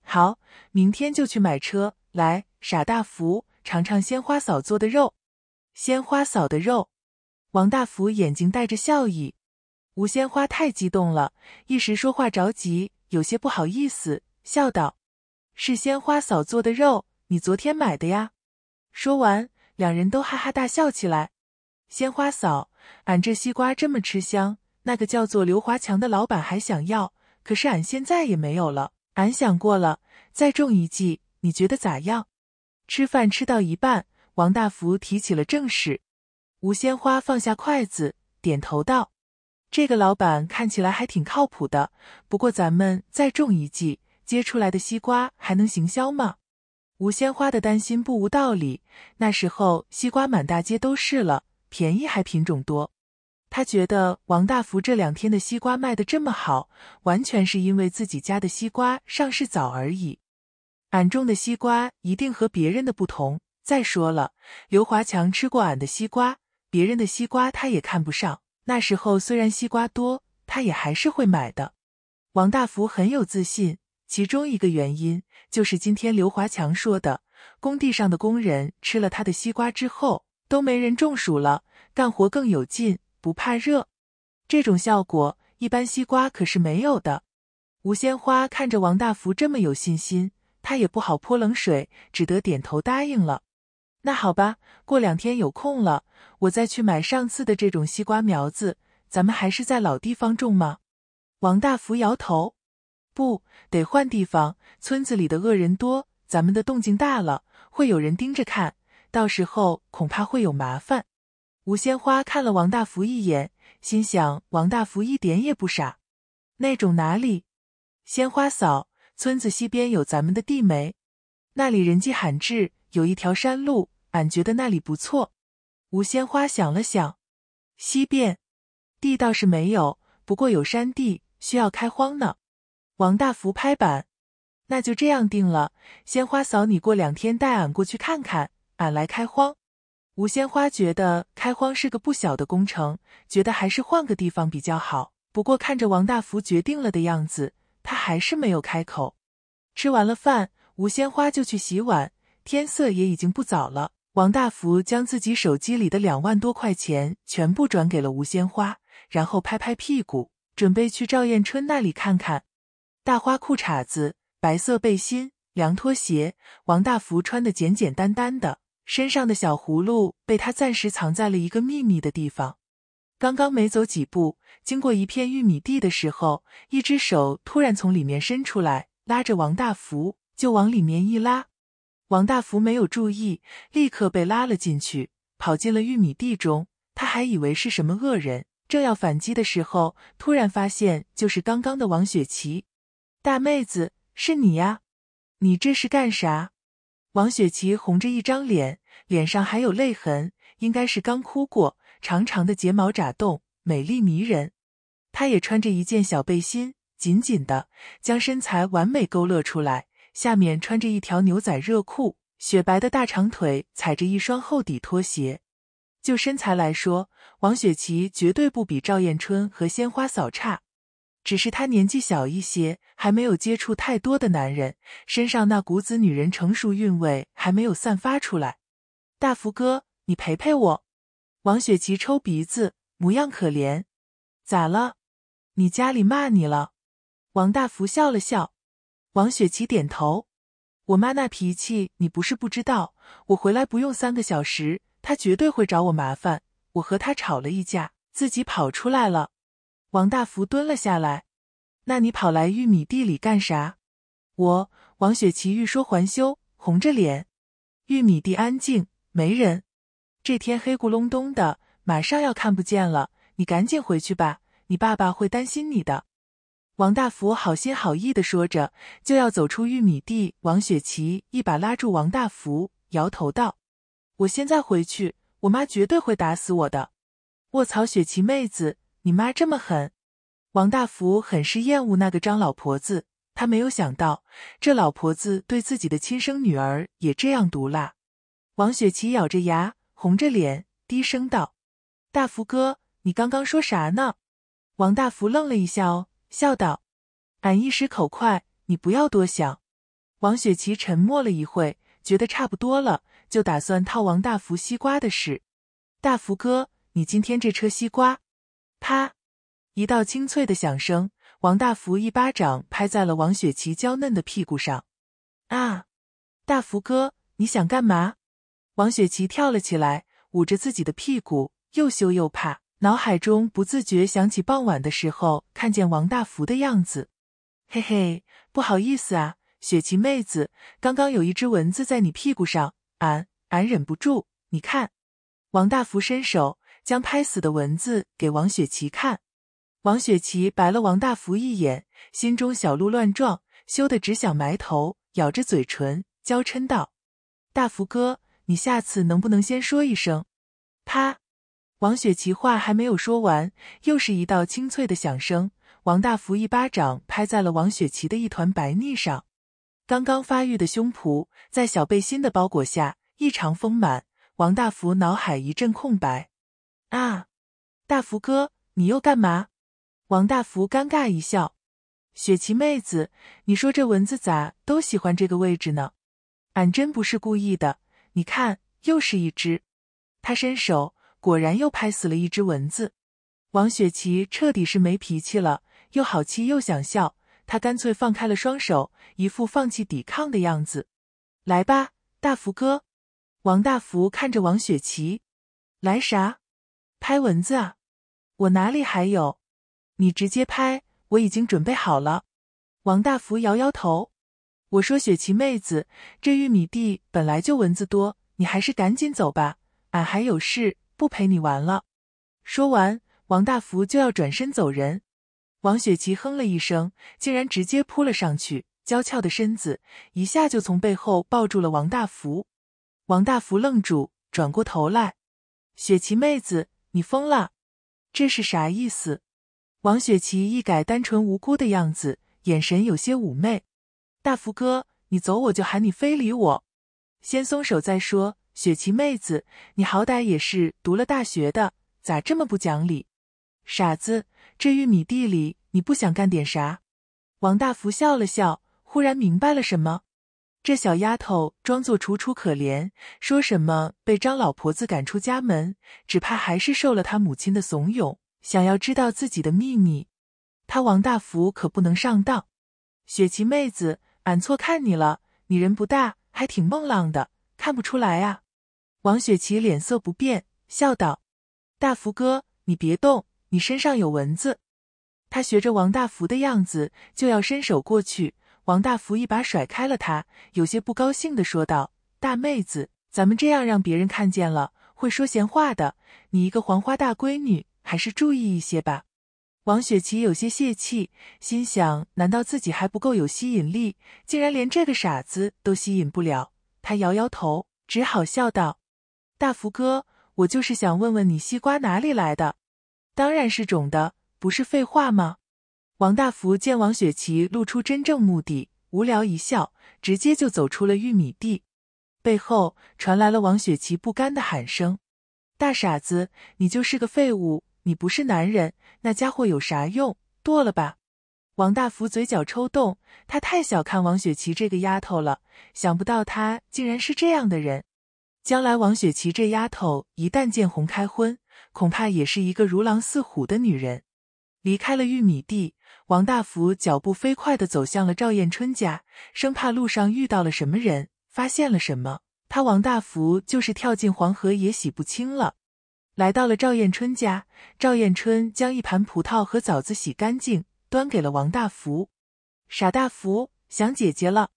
好，明天就去买车。来，傻大福，尝尝鲜花嫂做的肉。鲜花嫂的肉。王大福眼睛带着笑意。吴鲜花太激动了，一时说话着急，有些不好意思，笑道：“是鲜花嫂做的肉，你昨天买的呀。”说完，两人都哈哈大笑起来。鲜花嫂，俺这西瓜这么吃香，那个叫做刘华强的老板还想要，可是俺现在也没有了。俺想过了，再种一季，你觉得咋样？吃饭吃到一半，王大福提起了正事。吴鲜花放下筷子，点头道：“这个老板看起来还挺靠谱的，不过咱们再种一季，结出来的西瓜还能行销吗？”吴鲜花的担心不无道理，那时候西瓜满大街都是了。便宜还品种多，他觉得王大福这两天的西瓜卖的这么好，完全是因为自己家的西瓜上市早而已。俺种的西瓜一定和别人的不同。再说了，刘华强吃过俺的西瓜，别人的西瓜他也看不上。那时候虽然西瓜多，他也还是会买的。王大福很有自信，其中一个原因就是今天刘华强说的，工地上的工人吃了他的西瓜之后。都没人中暑了，干活更有劲，不怕热。这种效果，一般西瓜可是没有的。吴鲜花看着王大福这么有信心，他也不好泼冷水，只得点头答应了。那好吧，过两天有空了，我再去买上次的这种西瓜苗子。咱们还是在老地方种吗？王大福摇头，不得换地方。村子里的恶人多，咱们的动静大了，会有人盯着看。到时候恐怕会有麻烦。吴鲜花看了王大福一眼，心想：王大福一点也不傻，那种哪里？鲜花嫂，村子西边有咱们的地没？那里人迹罕至，有一条山路，俺觉得那里不错。吴鲜花想了想，西边地倒是没有，不过有山地需要开荒呢。王大福拍板：那就这样定了。鲜花嫂，你过两天带俺过去看看。俺来开荒。吴鲜花觉得开荒是个不小的工程，觉得还是换个地方比较好。不过看着王大福决定了的样子，他还是没有开口。吃完了饭，吴鲜花就去洗碗。天色也已经不早了，王大福将自己手机里的两万多块钱全部转给了吴鲜花，然后拍拍屁股，准备去赵艳春那里看看。大花裤衩子，白色背心，凉拖鞋，王大福穿的简简单单的。身上的小葫芦被他暂时藏在了一个秘密的地方。刚刚没走几步，经过一片玉米地的时候，一只手突然从里面伸出来，拉着王大福就往里面一拉。王大福没有注意，立刻被拉了进去，跑进了玉米地中。他还以为是什么恶人，正要反击的时候，突然发现就是刚刚的王雪琪，大妹子，是你呀！你这是干啥？王雪琪红着一张脸，脸上还有泪痕，应该是刚哭过。长长的睫毛眨动，美丽迷人。她也穿着一件小背心，紧紧的将身材完美勾勒出来，下面穿着一条牛仔热裤，雪白的大长腿踩着一双厚底拖鞋。就身材来说，王雪琪绝对不比赵艳春和鲜花嫂差。只是他年纪小一些，还没有接触太多的男人，身上那股子女人成熟韵味还没有散发出来。大福哥，你陪陪我。王雪琪抽鼻子，模样可怜。咋了？你家里骂你了？王大福笑了笑。王雪琪点头。我妈那脾气你不是不知道，我回来不用三个小时，她绝对会找我麻烦。我和她吵了一架，自己跑出来了。王大福蹲了下来，那你跑来玉米地里干啥？我王雪琪欲说还休，红着脸。玉米地安静，没人。这天黑咕隆咚的，马上要看不见了，你赶紧回去吧，你爸爸会担心你的。王大福好心好意的说着，就要走出玉米地。王雪琪一把拉住王大福，摇头道：“我现在回去，我妈绝对会打死我的。”卧槽，雪琪妹子！你妈这么狠，王大福很是厌恶那个张老婆子。他没有想到，这老婆子对自己的亲生女儿也这样毒辣。王雪琪咬着牙，红着脸，低声道：“大福哥，你刚刚说啥呢？”王大福愣了一下，哦，笑道：“俺一时口快，你不要多想。”王雪琪沉默了一会，觉得差不多了，就打算套王大福西瓜的事：“大福哥，你今天这车西瓜。”啪！一道清脆的响声，王大福一巴掌拍在了王雪琪娇嫩的屁股上。啊！大福哥，你想干嘛？王雪琪跳了起来，捂着自己的屁股，又羞又怕，脑海中不自觉想起傍晚的时候看见王大福的样子。嘿嘿，不好意思啊，雪琪妹子，刚刚有一只蚊子在你屁股上，俺俺忍不住，你看。王大福伸手。将拍死的蚊子给王雪琪看，王雪琪白了王大福一眼，心中小鹿乱撞，羞得只想埋头，咬着嘴唇娇嗔道：“大福哥，你下次能不能先说一声？”啪！王雪琪话还没有说完，又是一道清脆的响声，王大福一巴掌拍在了王雪琪的一团白腻上。刚刚发育的胸脯在小背心的包裹下异常丰满，王大福脑海一阵空白。啊，大福哥，你又干嘛？王大福尴尬一笑。雪琪妹子，你说这蚊子咋都喜欢这个位置呢？俺真不是故意的。你看，又是一只。他伸手，果然又拍死了一只蚊子。王雪琪彻底是没脾气了，又好气又想笑。他干脆放开了双手，一副放弃抵抗的样子。来吧，大福哥。王大福看着王雪琪，来啥？拍蚊子啊！我哪里还有？你直接拍，我已经准备好了。王大福摇摇头，我说：“雪琪妹子，这玉米地本来就蚊子多，你还是赶紧走吧，俺还有事，不陪你玩了。”说完，王大福就要转身走人。王雪琪哼了一声，竟然直接扑了上去，娇俏的身子一下就从背后抱住了王大福。王大福愣住，转过头来，雪琪妹子。你疯了，这是啥意思？王雪琪一改单纯无辜的样子，眼神有些妩媚。大福哥，你走我就喊你非礼我，先松手再说。雪琪妹子，你好歹也是读了大学的，咋这么不讲理？傻子，这玉米地里你不想干点啥？王大福笑了笑，忽然明白了什么。这小丫头装作楚楚可怜，说什么被张老婆子赶出家门，只怕还是受了她母亲的怂恿，想要知道自己的秘密。她王大福可不能上当。雪琪妹子，俺错看你了，你人不大，还挺孟浪的，看不出来啊。王雪琪脸色不变，笑道：“大福哥，你别动，你身上有蚊子。”她学着王大福的样子，就要伸手过去。王大福一把甩开了他，有些不高兴的说道：“大妹子，咱们这样让别人看见了，会说闲话的。你一个黄花大闺女，还是注意一些吧。”王雪琪有些泄气，心想：难道自己还不够有吸引力，竟然连这个傻子都吸引不了？她摇摇头，只好笑道：“大福哥，我就是想问问你西瓜哪里来的？当然是种的，不是废话吗？”王大福见王雪琪露出真正目的，无聊一笑，直接就走出了玉米地。背后传来了王雪琪不甘的喊声：“大傻子，你就是个废物，你不是男人！那家伙有啥用？剁了吧！”王大福嘴角抽动，他太小看王雪琪这个丫头了，想不到她竟然是这样的人。将来王雪琪这丫头一旦见红开荤，恐怕也是一个如狼似虎的女人。离开了玉米地。王大福脚步飞快地走向了赵艳春家，生怕路上遇到了什么人，发现了什么。他王大福就是跳进黄河也洗不清了。来到了赵艳春家，赵艳春将一盘葡萄和枣子洗干净，端给了王大福。傻大福想姐姐了。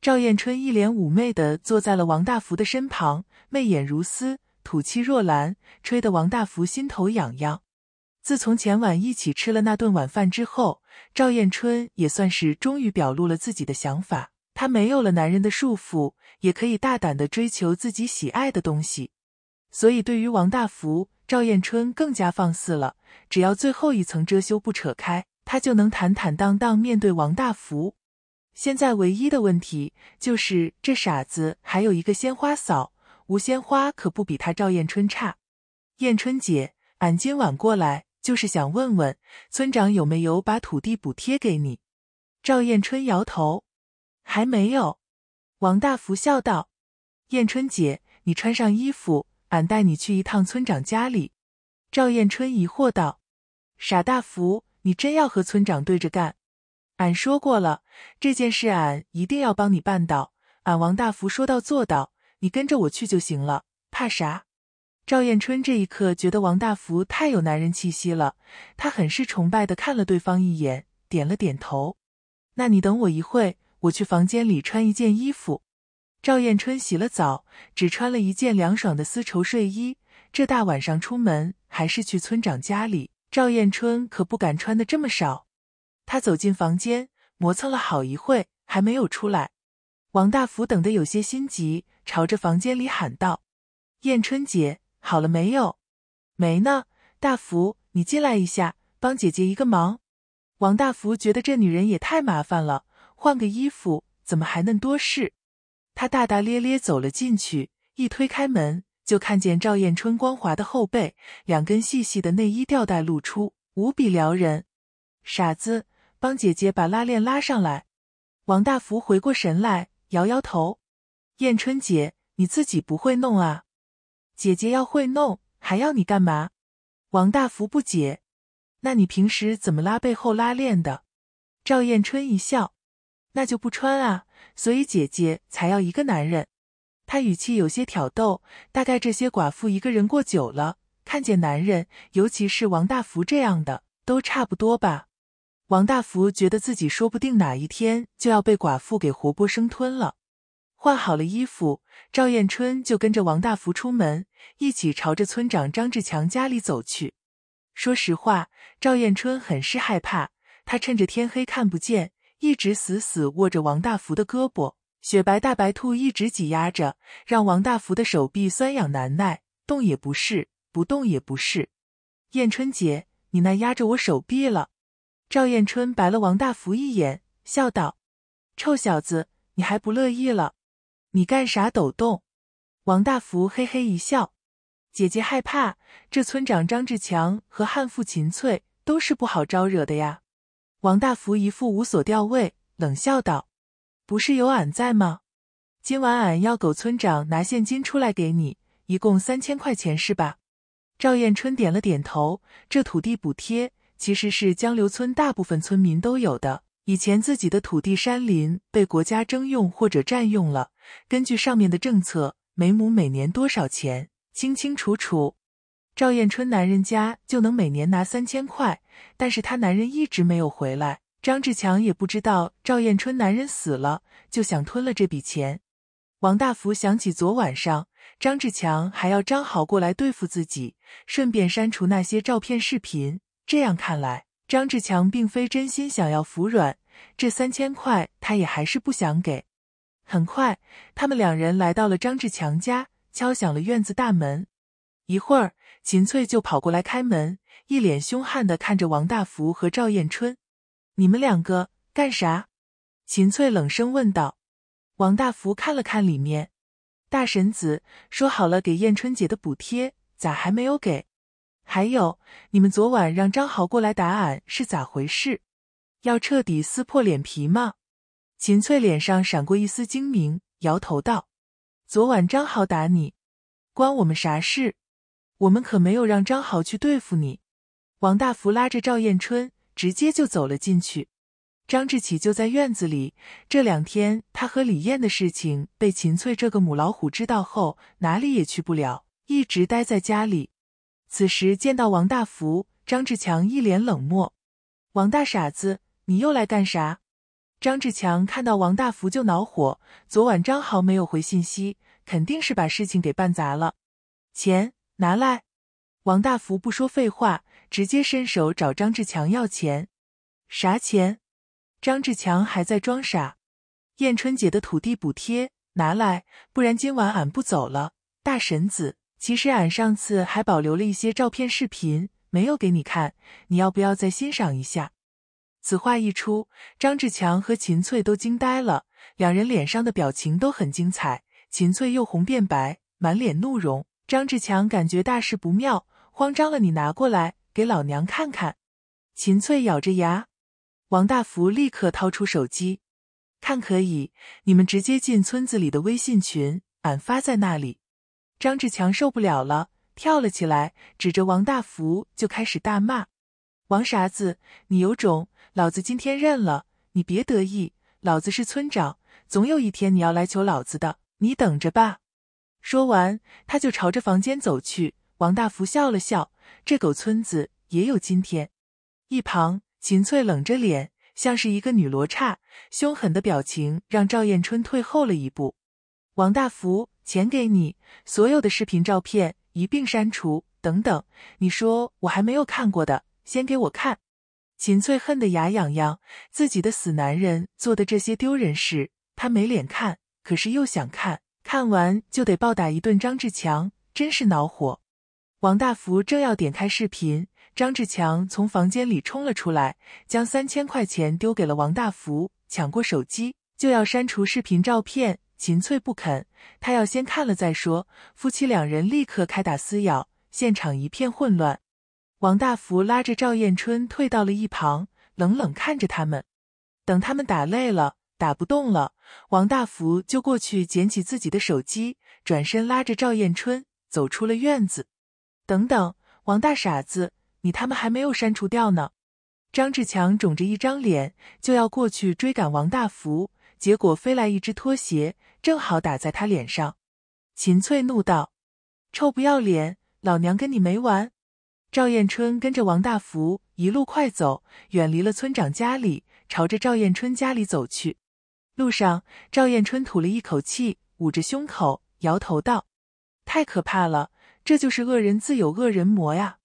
赵艳春一脸妩媚的坐在了王大福的身旁，媚眼如丝，吐气若兰，吹得王大福心头痒痒。自从前晚一起吃了那顿晚饭之后，赵艳春也算是终于表露了自己的想法。她没有了男人的束缚，也可以大胆的追求自己喜爱的东西。所以对于王大福，赵艳春更加放肆了。只要最后一层遮羞布扯开，她就能坦坦荡荡面对王大福。现在唯一的问题就是这傻子还有一个鲜花嫂，吴鲜花可不比她赵艳春差。艳春姐，俺今晚过来。就是想问问村长有没有把土地补贴给你？赵艳春摇头，还没有。王大福笑道：“艳春姐，你穿上衣服，俺带你去一趟村长家里。”赵艳春疑惑道：“傻大福，你真要和村长对着干？俺说过了，这件事俺一定要帮你办到。俺王大福说到做到，你跟着我去就行了，怕啥？”赵艳春这一刻觉得王大福太有男人气息了，他很是崇拜的看了对方一眼，点了点头。那你等我一会我去房间里穿一件衣服。赵艳春洗了澡，只穿了一件凉爽的丝绸睡衣。这大晚上出门，还是去村长家里，赵艳春可不敢穿的这么少。他走进房间，磨蹭了好一会，还没有出来。王大福等的有些心急，朝着房间里喊道：“艳春姐。”好了没有？没呢。大福，你进来一下，帮姐姐一个忙。王大福觉得这女人也太麻烦了，换个衣服怎么还嫩多事？他大大咧咧走了进去，一推开门就看见赵艳春光滑的后背，两根细细的内衣吊带露出，无比撩人。傻子，帮姐姐把拉链拉上来。王大福回过神来，摇摇头：“艳春姐，你自己不会弄啊？”姐姐要会弄，还要你干嘛？王大福不解。那你平时怎么拉背后拉链的？赵艳春一笑，那就不穿啊。所以姐姐才要一个男人。她语气有些挑逗。大概这些寡妇一个人过久了，看见男人，尤其是王大福这样的，都差不多吧。王大福觉得自己说不定哪一天就要被寡妇给活剥生吞了。换好了衣服，赵艳春就跟着王大福出门，一起朝着村长张志强家里走去。说实话，赵艳春很是害怕，他趁着天黑看不见，一直死死握着王大福的胳膊，雪白大白兔一直挤压着，让王大福的手臂酸痒难耐，动也不是，不动也不是。艳春姐，你那压着我手臂了。赵艳春白了王大福一眼，笑道：“臭小子，你还不乐意了？”你干啥抖动？王大福嘿嘿一笑，姐姐害怕。这村长张志强和悍妇秦翠都是不好招惹的呀。王大福一副无所吊谓，冷笑道：“不是有俺在吗？今晚俺要狗村长拿现金出来给你，一共三千块钱是吧？”赵艳春点了点头。这土地补贴其实是江流村大部分村民都有的，以前自己的土地山林被国家征用或者占用了。根据上面的政策，每亩每年多少钱，清清楚楚。赵艳春男人家就能每年拿三千块，但是她男人一直没有回来。张志强也不知道赵艳春男人死了，就想吞了这笔钱。王大福想起昨晚上张志强还要张豪过来对付自己，顺便删除那些照片视频。这样看来，张志强并非真心想要服软，这三千块他也还是不想给。很快，他们两人来到了张志强家，敲响了院子大门。一会儿，秦翠就跑过来开门，一脸凶悍的看着王大福和赵艳春：“你们两个干啥？”秦翠冷声问道。王大福看了看里面，大婶子说好了给艳春姐的补贴咋还没有给？还有，你们昨晚让张豪过来打俺是咋回事？要彻底撕破脸皮吗？秦翠脸上闪过一丝精明，摇头道：“昨晚张豪打你，关我们啥事？我们可没有让张豪去对付你。”王大福拉着赵艳春，直接就走了进去。张志奇就在院子里。这两天他和李艳的事情被秦翠这个母老虎知道后，哪里也去不了，一直待在家里。此时见到王大福，张志强一脸冷漠：“王大傻子，你又来干啥？”张志强看到王大福就恼火。昨晚张豪没有回信息，肯定是把事情给办砸了。钱拿来！王大福不说废话，直接伸手找张志强要钱。啥钱？张志强还在装傻。艳春姐的土地补贴拿来，不然今晚俺不走了。大婶子，其实俺上次还保留了一些照片、视频，没有给你看，你要不要再欣赏一下？此话一出，张志强和秦翠都惊呆了，两人脸上的表情都很精彩。秦翠又红变白，满脸怒容。张志强感觉大事不妙，慌张了：“你拿过来，给老娘看看。”秦翠咬着牙。王大福立刻掏出手机，看可以，你们直接进村子里的微信群，俺发在那里。张志强受不了了，跳了起来，指着王大福就开始大骂：“王傻子，你有种！”老子今天认了，你别得意，老子是村长，总有一天你要来求老子的，你等着吧。说完，他就朝着房间走去。王大福笑了笑，这狗村子也有今天。一旁，秦翠冷着脸，像是一个女罗刹，凶狠的表情让赵艳春退后了一步。王大福，钱给你，所有的视频照片一并删除。等等，你说我还没有看过的，先给我看。秦翠恨得牙痒痒，自己的死男人做的这些丢人事，她没脸看，可是又想看，看完就得暴打一顿张志强，真是恼火。王大福正要点开视频，张志强从房间里冲了出来，将三千块钱丢给了王大福，抢过手机就要删除视频照片。秦翠不肯，他要先看了再说。夫妻两人立刻开打撕咬，现场一片混乱。王大福拉着赵艳春退到了一旁，冷冷看着他们。等他们打累了，打不动了，王大福就过去捡起自己的手机，转身拉着赵艳春走出了院子。等等，王大傻子，你他们还没有删除掉呢！张志强肿着一张脸就要过去追赶王大福，结果飞来一只拖鞋，正好打在他脸上。秦翠怒道：“臭不要脸，老娘跟你没完！”赵艳春跟着王大福一路快走，远离了村长家里，朝着赵艳春家里走去。路上，赵艳春吐了一口气，捂着胸口，摇头道：“太可怕了，这就是恶人自有恶人磨呀。”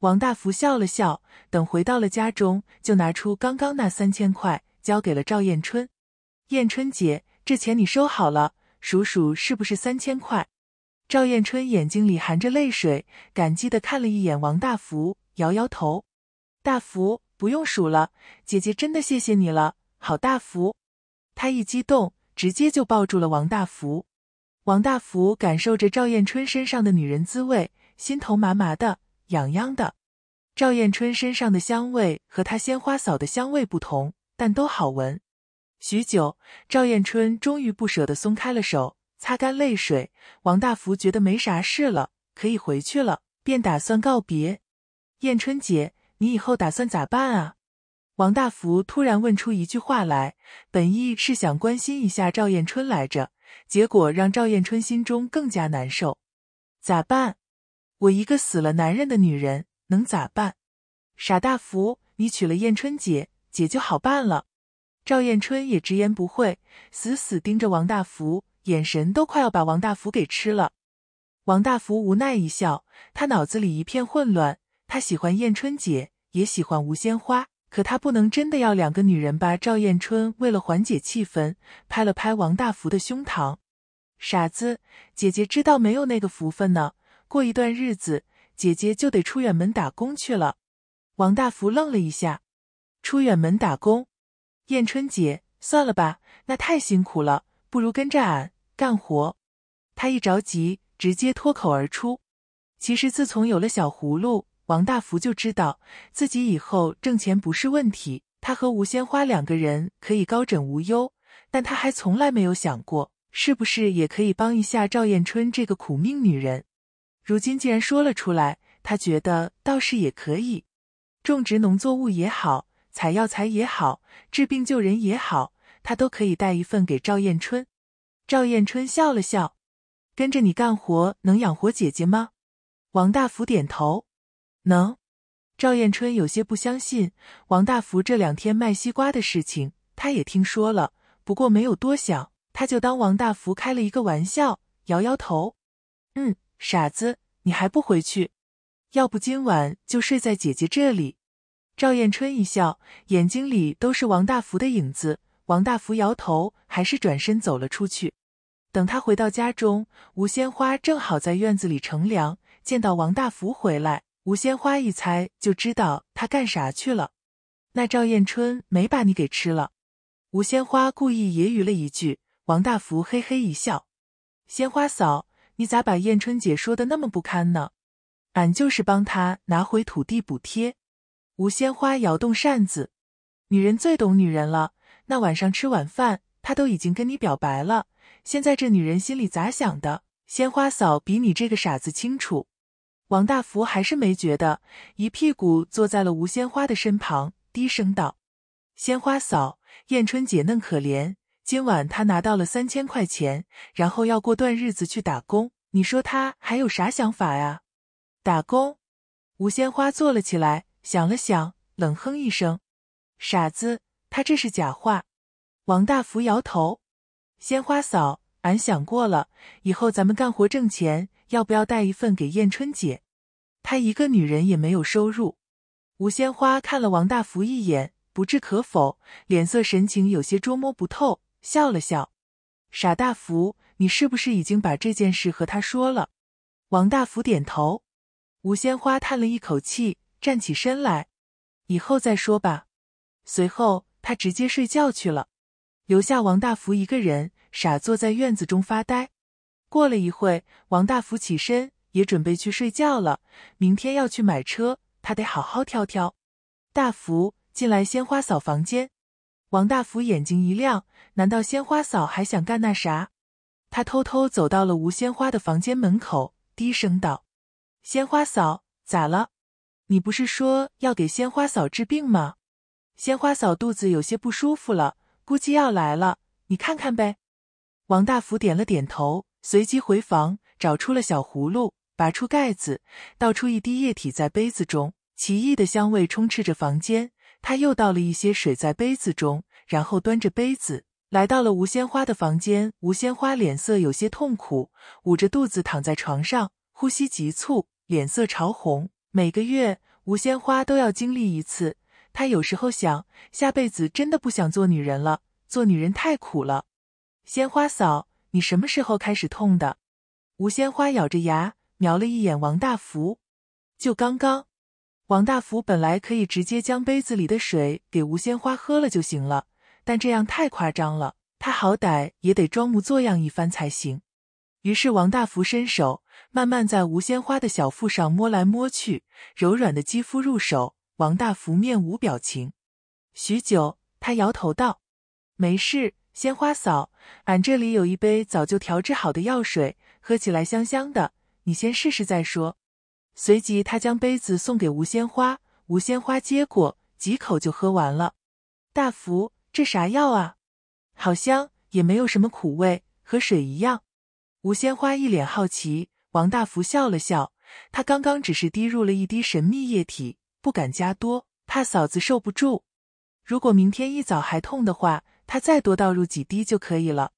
王大福笑了笑，等回到了家中，就拿出刚刚那三千块，交给了赵艳春：“艳春姐，这钱你收好了，数数是不是三千块？”赵艳春眼睛里含着泪水，感激的看了一眼王大福，摇摇头：“大福，不用数了，姐姐真的谢谢你了，好大福。”他一激动，直接就抱住了王大福。王大福感受着赵艳春身上的女人滋味，心头麻麻的，痒痒的。赵艳春身上的香味和她鲜花嫂的香味不同，但都好闻。许久，赵艳春终于不舍得松开了手。擦干泪水，王大福觉得没啥事了，可以回去了，便打算告别。燕春姐，你以后打算咋办啊？王大福突然问出一句话来，本意是想关心一下赵燕春来着，结果让赵燕春心中更加难受。咋办？我一个死了男人的女人能咋办？傻大福，你娶了燕春姐姐就好办了。赵燕春也直言不讳，死死盯着王大福。眼神都快要把王大福给吃了。王大福无奈一笑，他脑子里一片混乱。他喜欢燕春姐，也喜欢吴鲜花，可他不能真的要两个女人吧？赵燕春为了缓解气氛，拍了拍王大福的胸膛：“傻子，姐姐知道没有那个福分呢。过一段日子，姐姐就得出远门打工去了。”王大福愣了一下：“出远门打工？燕春姐，算了吧，那太辛苦了，不如跟着俺。”干活，他一着急，直接脱口而出。其实自从有了小葫芦，王大福就知道自己以后挣钱不是问题，他和吴鲜花两个人可以高枕无忧。但他还从来没有想过，是不是也可以帮一下赵艳春这个苦命女人。如今既然说了出来，他觉得倒是也可以，种植农作物也好，采药材也好，治病救人也好，他都可以带一份给赵艳春。赵艳春笑了笑，跟着你干活能养活姐姐吗？王大福点头，能。赵艳春有些不相信，王大福这两天卖西瓜的事情他也听说了，不过没有多想，他就当王大福开了一个玩笑，摇摇头，嗯，傻子，你还不回去？要不今晚就睡在姐姐这里。赵艳春一笑，眼睛里都是王大福的影子。王大福摇头，还是转身走了出去。等他回到家中，吴鲜花正好在院子里乘凉，见到王大福回来，吴鲜花一猜就知道他干啥去了。那赵艳春没把你给吃了？吴鲜花故意揶揄了一句。王大福嘿嘿一笑：“鲜花嫂，你咋把艳春姐说的那么不堪呢？俺就是帮她拿回土地补贴。”吴鲜花摇动扇子：“女人最懂女人了。那晚上吃晚饭，她都已经跟你表白了。”现在这女人心里咋想的？鲜花嫂比你这个傻子清楚。王大福还是没觉得，一屁股坐在了吴鲜花的身旁，低声道：“鲜花嫂，燕春姐嫩可怜，今晚她拿到了三千块钱，然后要过段日子去打工。你说她还有啥想法呀？”打工？吴鲜花坐了起来，想了想，冷哼一声：“傻子，她这是假话。”王大福摇头。鲜花嫂，俺想过了，以后咱们干活挣钱，要不要带一份给艳春姐？她一个女人也没有收入。吴鲜花看了王大福一眼，不置可否，脸色神情有些捉摸不透，笑了笑。傻大福，你是不是已经把这件事和她说了？王大福点头。吴鲜花叹了一口气，站起身来，以后再说吧。随后，他直接睡觉去了。留下王大福一个人傻坐在院子中发呆。过了一会，王大福起身，也准备去睡觉了。明天要去买车，他得好好挑挑。大福，进来，鲜花嫂房间。王大福眼睛一亮，难道鲜花嫂还想干那啥？他偷偷走到了吴鲜花的房间门口，低声道：“鲜花嫂，咋了？你不是说要给鲜花嫂治病吗？鲜花嫂肚子有些不舒服了。”估计要来了，你看看呗。王大福点了点头，随即回房，找出了小葫芦，拔出盖子，倒出一滴液体在杯子中。奇异的香味充斥着房间。他又倒了一些水在杯子中，然后端着杯子来到了吴鲜花的房间。吴鲜花脸色有些痛苦，捂着肚子躺在床上，呼吸急促，脸色潮红。每个月，吴鲜花都要经历一次。他有时候想，下辈子真的不想做女人了，做女人太苦了。鲜花嫂，你什么时候开始痛的？吴鲜花咬着牙瞄了一眼王大福，就刚刚。王大福本来可以直接将杯子里的水给吴鲜花喝了就行了，但这样太夸张了，他好歹也得装模作样一番才行。于是王大福伸手，慢慢在吴鲜花的小腹上摸来摸去，柔软的肌肤入手。王大福面无表情，许久，他摇头道：“没事，鲜花嫂，俺这里有一杯早就调制好的药水，喝起来香香的，你先试试再说。”随即，他将杯子送给吴鲜花。吴鲜花接过，几口就喝完了。大福，这啥药啊？好香，也没有什么苦味，和水一样。吴鲜花一脸好奇。王大福笑了笑，他刚刚只是滴入了一滴神秘液体。不敢加多，怕嫂子受不住。如果明天一早还痛的话，他再多倒入几滴就可以了。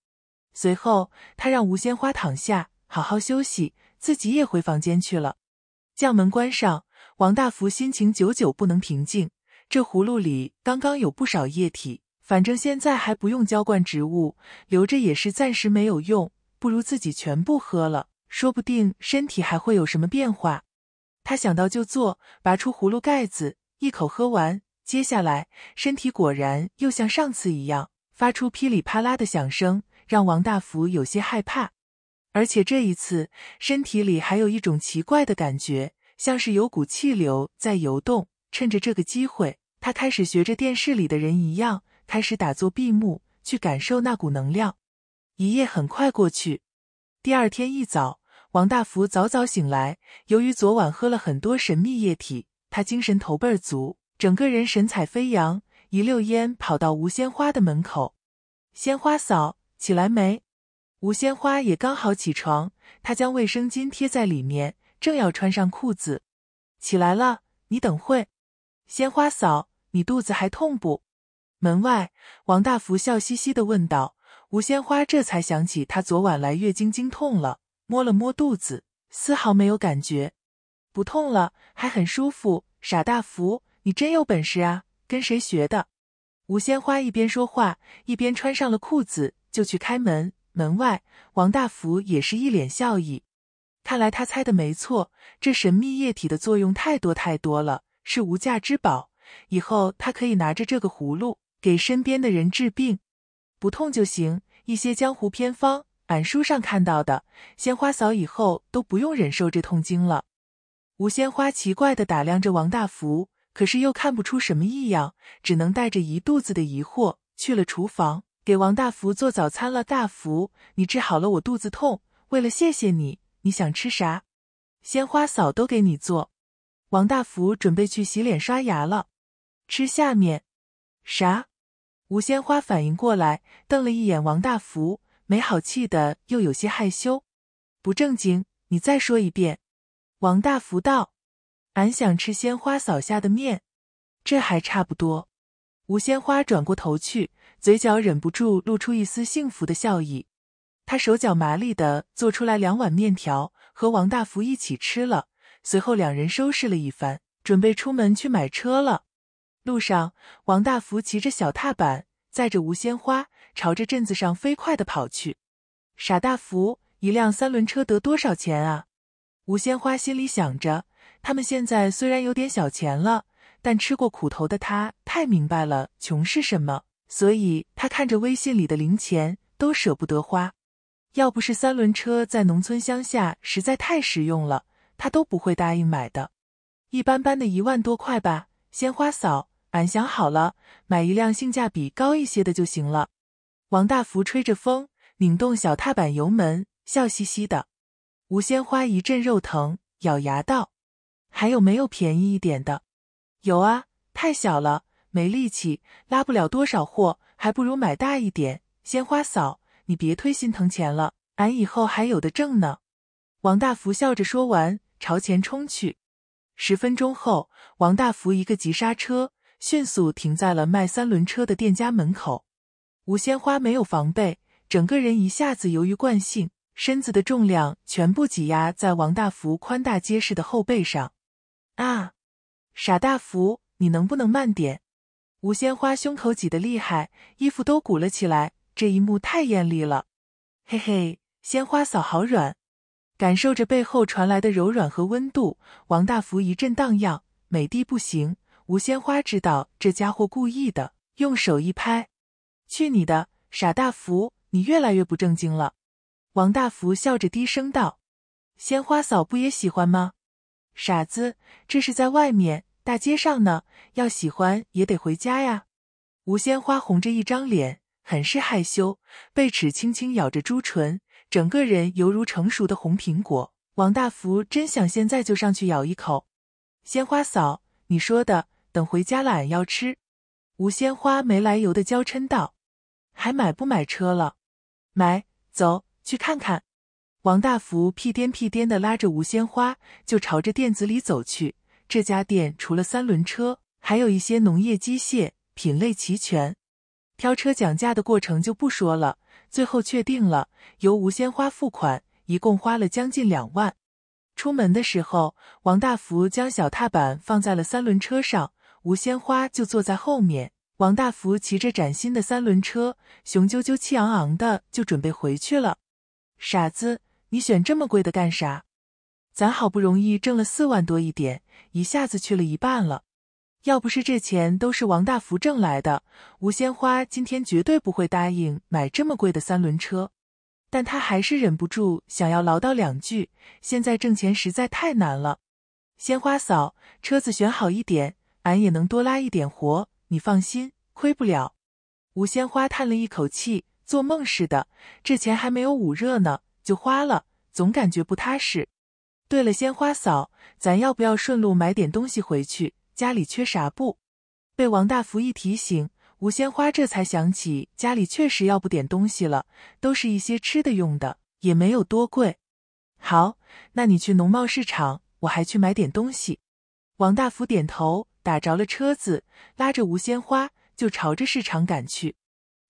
随后，他让吴鲜花躺下，好好休息，自己也回房间去了，将门关上。王大福心情久久不能平静。这葫芦里刚刚有不少液体，反正现在还不用浇灌植物，留着也是暂时没有用，不如自己全部喝了，说不定身体还会有什么变化。他想到就做，拔出葫芦盖子，一口喝完。接下来，身体果然又像上次一样，发出噼里啪啦的响声，让王大福有些害怕。而且这一次，身体里还有一种奇怪的感觉，像是有股气流在游动。趁着这个机会，他开始学着电视里的人一样，开始打坐闭目，去感受那股能量。一夜很快过去，第二天一早。王大福早早醒来，由于昨晚喝了很多神秘液体，他精神头倍儿足，整个人神采飞扬，一溜烟跑到吴鲜花的门口。鲜花嫂，起来没？吴鲜花也刚好起床，她将卫生巾贴在里面，正要穿上裤子。起来了，你等会。鲜花嫂，你肚子还痛不？门外，王大福笑嘻嘻的问道。吴鲜花这才想起，她昨晚来月经，经痛了。摸了摸肚子，丝毫没有感觉，不痛了，还很舒服。傻大福，你真有本事啊！跟谁学的？吴鲜花一边说话，一边穿上了裤子，就去开门。门外，王大福也是一脸笑意。看来他猜的没错，这神秘液体的作用太多太多了，是无价之宝。以后他可以拿着这个葫芦，给身边的人治病。不痛就行，一些江湖偏方。俺书上看到的，鲜花嫂以后都不用忍受这痛经了。吴鲜花奇怪的打量着王大福，可是又看不出什么异样，只能带着一肚子的疑惑去了厨房，给王大福做早餐了。大福，你治好了我肚子痛，为了谢谢你，你想吃啥？鲜花嫂都给你做。王大福准备去洗脸刷牙了，吃下面啥？吴鲜花反应过来，瞪了一眼王大福。没好气的，又有些害羞，不正经。你再说一遍。王大福道：“俺想吃鲜花嫂下的面，这还差不多。”吴鲜花转过头去，嘴角忍不住露出一丝幸福的笑意。他手脚麻利的做出来两碗面条，和王大福一起吃了。随后两人收拾了一番，准备出门去买车了。路上，王大福骑着小踏板，载着吴鲜花。朝着镇子上飞快的跑去。傻大福，一辆三轮车得多少钱啊？吴鲜花心里想着。他们现在虽然有点小钱了，但吃过苦头的他太明白了穷是什么，所以他看着微信里的零钱都舍不得花。要不是三轮车在农村乡下实在太实用了，他都不会答应买的。一般般的一万多块吧，鲜花嫂，俺想好了，买一辆性价比高一些的就行了。王大福吹着风，拧动小踏板油门，笑嘻嘻的。吴鲜花一阵肉疼，咬牙道：“还有没有便宜一点的？有啊，太小了，没力气，拉不了多少货，还不如买大一点。”“鲜花嫂，你别忒心疼钱了，俺以后还有的挣呢。”王大福笑着说完，朝前冲去。十分钟后，王大福一个急刹车，迅速停在了卖三轮车的店家门口。吴鲜花没有防备，整个人一下子由于惯性，身子的重量全部挤压在王大福宽大结实的后背上。啊，傻大福，你能不能慢点？吴鲜花胸口挤得厉害，衣服都鼓了起来。这一幕太艳丽了，嘿嘿，鲜花嫂好软。感受着背后传来的柔软和温度，王大福一阵荡漾，美的不行。吴鲜花知道这家伙故意的，用手一拍。去你的，傻大福，你越来越不正经了。王大福笑着低声道：“鲜花嫂不也喜欢吗？”傻子，这是在外面大街上呢，要喜欢也得回家呀。吴鲜花红着一张脸，很是害羞，被齿轻轻咬着朱唇，整个人犹如成熟的红苹果。王大福真想现在就上去咬一口。鲜花嫂，你说的，等回家了俺要吃。吴鲜花没来由的娇嗔道。还买不买车了？买，走，去看看。王大福屁颠屁颠地拉着吴鲜花就朝着店子里走去。这家店除了三轮车，还有一些农业机械，品类齐全。挑车讲价的过程就不说了，最后确定了，由吴鲜花付款，一共花了将近两万。出门的时候，王大福将小踏板放在了三轮车上，吴鲜花就坐在后面。王大福骑着崭新的三轮车，雄赳赳、气昂昂的就准备回去了。傻子，你选这么贵的干啥？咱好不容易挣了四万多一点，一下子去了一半了。要不是这钱都是王大福挣来的，吴鲜花今天绝对不会答应买这么贵的三轮车。但他还是忍不住想要唠叨两句：现在挣钱实在太难了。鲜花嫂，车子选好一点，俺也能多拉一点活。你放心，亏不了。吴鲜花叹了一口气，做梦似的，这钱还没有捂热呢，就花了，总感觉不踏实。对了，鲜花嫂，咱要不要顺路买点东西回去？家里缺啥不？被王大福一提醒，吴鲜花这才想起家里确实要不点东西了，都是一些吃的用的，也没有多贵。好，那你去农贸市场，我还去买点东西。王大福点头。打着了车子，拉着吴鲜花就朝着市场赶去。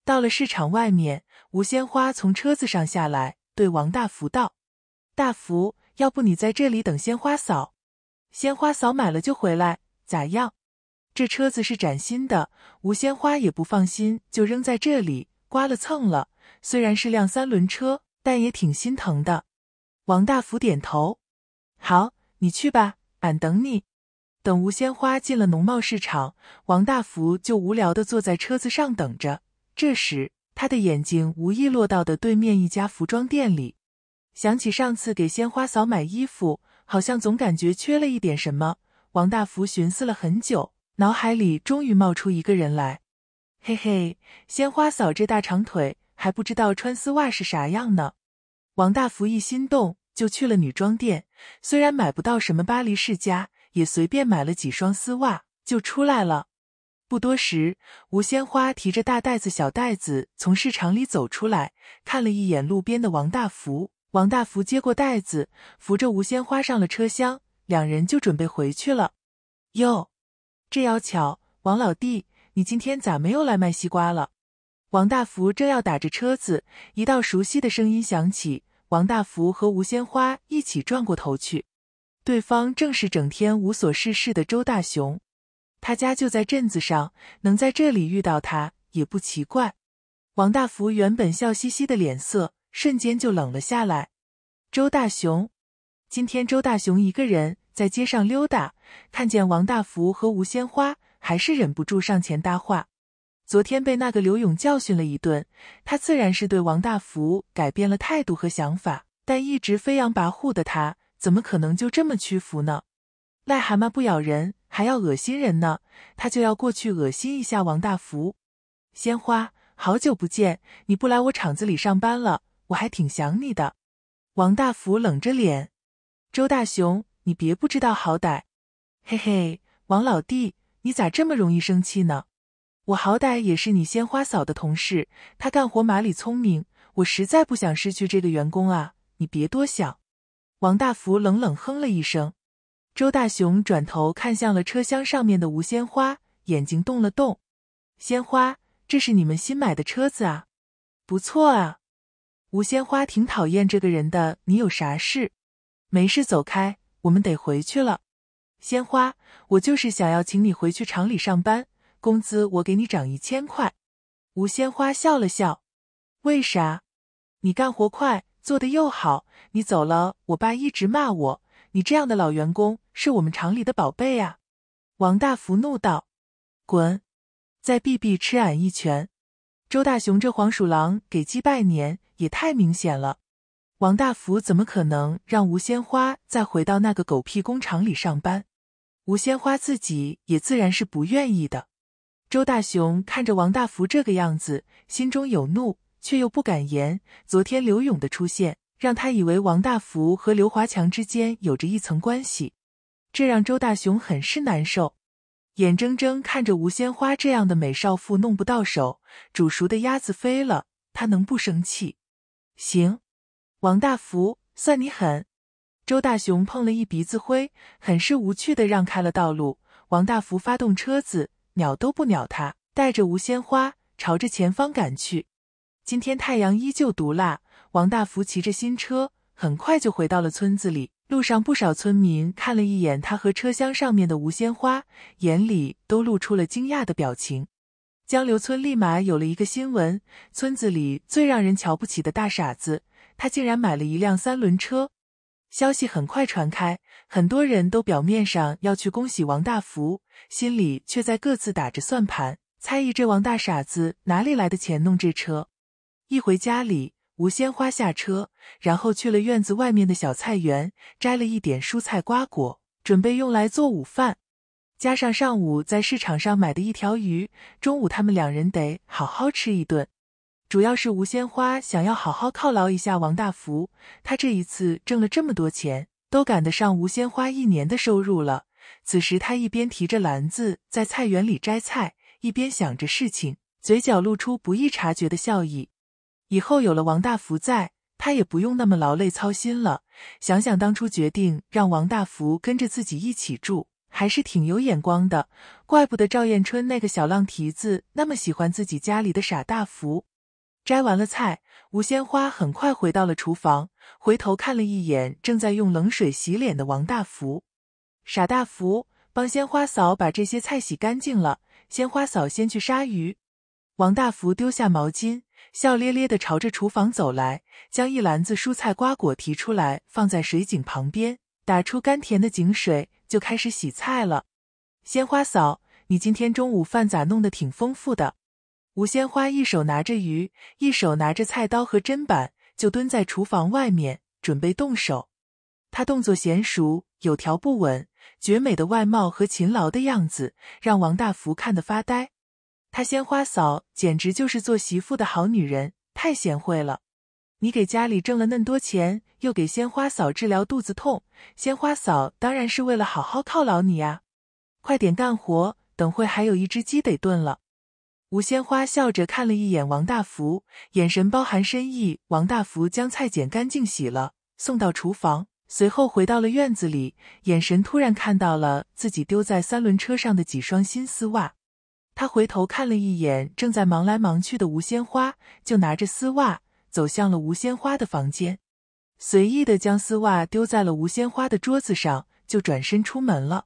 到了市场外面，吴鲜花从车子上下来，对王大福道：“大福，要不你在这里等鲜花嫂，鲜花嫂买了就回来，咋样？这车子是崭新的，吴鲜花也不放心，就扔在这里，刮了蹭了。虽然是辆三轮车，但也挺心疼的。”王大福点头：“好，你去吧，俺等你。”等吴鲜花进了农贸市场，王大福就无聊的坐在车子上等着。这时，他的眼睛无意落到的对面一家服装店里，想起上次给鲜花嫂买衣服，好像总感觉缺了一点什么。王大福寻思了很久，脑海里终于冒出一个人来：“嘿嘿，鲜花嫂这大长腿还不知道穿丝袜是啥样呢。”王大福一心动，就去了女装店，虽然买不到什么巴黎世家。也随便买了几双丝袜，就出来了。不多时，吴鲜花提着大袋子、小袋子从市场里走出来，看了一眼路边的王大福。王大福接过袋子，扶着吴鲜花上了车厢，两人就准备回去了。哟，这要巧，王老弟，你今天咋没有来卖西瓜了？王大福正要打着车子，一道熟悉的声音响起，王大福和吴鲜花一起转过头去。对方正是整天无所事事的周大雄，他家就在镇子上，能在这里遇到他也不奇怪。王大福原本笑嘻嘻的脸色瞬间就冷了下来。周大雄，今天周大雄一个人在街上溜达，看见王大福和吴鲜花，还是忍不住上前搭话。昨天被那个刘勇教训了一顿，他自然是对王大福改变了态度和想法，但一直飞扬跋扈的他。怎么可能就这么屈服呢？癞蛤蟆不咬人，还要恶心人呢。他就要过去恶心一下王大福。鲜花，好久不见，你不来我厂子里上班了，我还挺想你的。王大福冷着脸。周大雄，你别不知道好歹。嘿嘿，王老弟，你咋这么容易生气呢？我好歹也是你鲜花嫂的同事，她干活麻利聪明，我实在不想失去这个员工啊。你别多想。王大福冷冷哼了一声，周大雄转头看向了车厢上面的吴鲜花，眼睛动了动。鲜花，这是你们新买的车子啊，不错啊。吴鲜花挺讨厌这个人的，你有啥事？没事走开，我们得回去了。鲜花，我就是想要请你回去厂里上班，工资我给你涨一千块。吴鲜花笑了笑，为啥？你干活快。做的又好，你走了，我爸一直骂我。你这样的老员工是我们厂里的宝贝啊！王大福怒道：“滚！再避避吃俺一拳！”周大雄这黄鼠狼给鸡拜年也太明显了。王大福怎么可能让吴鲜花再回到那个狗屁工厂里上班？吴鲜花自己也自然是不愿意的。周大雄看着王大福这个样子，心中有怒。却又不敢言。昨天刘勇的出现，让他以为王大福和刘华强之间有着一层关系，这让周大雄很是难受。眼睁睁看着吴鲜花这样的美少妇弄不到手，煮熟的鸭子飞了，他能不生气？行，王大福算你狠。周大雄碰了一鼻子灰，很是无趣的让开了道路。王大福发动车子，鸟都不鸟他，带着吴鲜花朝着前方赶去。今天太阳依旧毒辣，王大福骑着新车很快就回到了村子里。路上不少村民看了一眼他和车厢上面的无鲜花，眼里都露出了惊讶的表情。江流村立马有了一个新闻：村子里最让人瞧不起的大傻子，他竟然买了一辆三轮车。消息很快传开，很多人都表面上要去恭喜王大福，心里却在各自打着算盘，猜疑这王大傻子哪里来的钱弄这车。一回家里，吴鲜花下车，然后去了院子外面的小菜园，摘了一点蔬菜瓜果，准备用来做午饭。加上上午在市场上买的一条鱼，中午他们两人得好好吃一顿。主要是吴鲜花想要好好犒劳一下王大福，他这一次挣了这么多钱，都赶得上吴鲜花一年的收入了。此时，他一边提着篮子在菜园里摘菜，一边想着事情，嘴角露出不易察觉的笑意。以后有了王大福在，他也不用那么劳累操心了。想想当初决定让王大福跟着自己一起住，还是挺有眼光的。怪不得赵艳春那个小浪蹄子那么喜欢自己家里的傻大福。摘完了菜，吴鲜花很快回到了厨房，回头看了一眼正在用冷水洗脸的王大福。傻大福，帮鲜花嫂把这些菜洗干净了。鲜花嫂先去杀鱼。王大福丢下毛巾。笑咧咧的朝着厨房走来，将一篮子蔬菜瓜果提出来，放在水井旁边，打出甘甜的井水，就开始洗菜了。鲜花嫂，你今天中午饭咋弄得挺丰富的？吴鲜花一手拿着鱼，一手拿着菜刀和砧板，就蹲在厨房外面准备动手。他动作娴熟，有条不紊，绝美的外貌和勤劳的样子，让王大福看得发呆。他鲜花嫂简直就是做媳妇的好女人，太贤惠了。你给家里挣了那么多钱，又给鲜花嫂治疗肚子痛，鲜花嫂当然是为了好好犒劳你呀。快点干活，等会还有一只鸡得炖了。吴鲜花笑着看了一眼王大福，眼神包含深意。王大福将菜捡干净、洗了，送到厨房，随后回到了院子里，眼神突然看到了自己丢在三轮车上的几双新丝袜。他回头看了一眼正在忙来忙去的吴鲜花，就拿着丝袜走向了吴鲜花的房间，随意的将丝袜丢在了吴鲜花的桌子上，就转身出门了。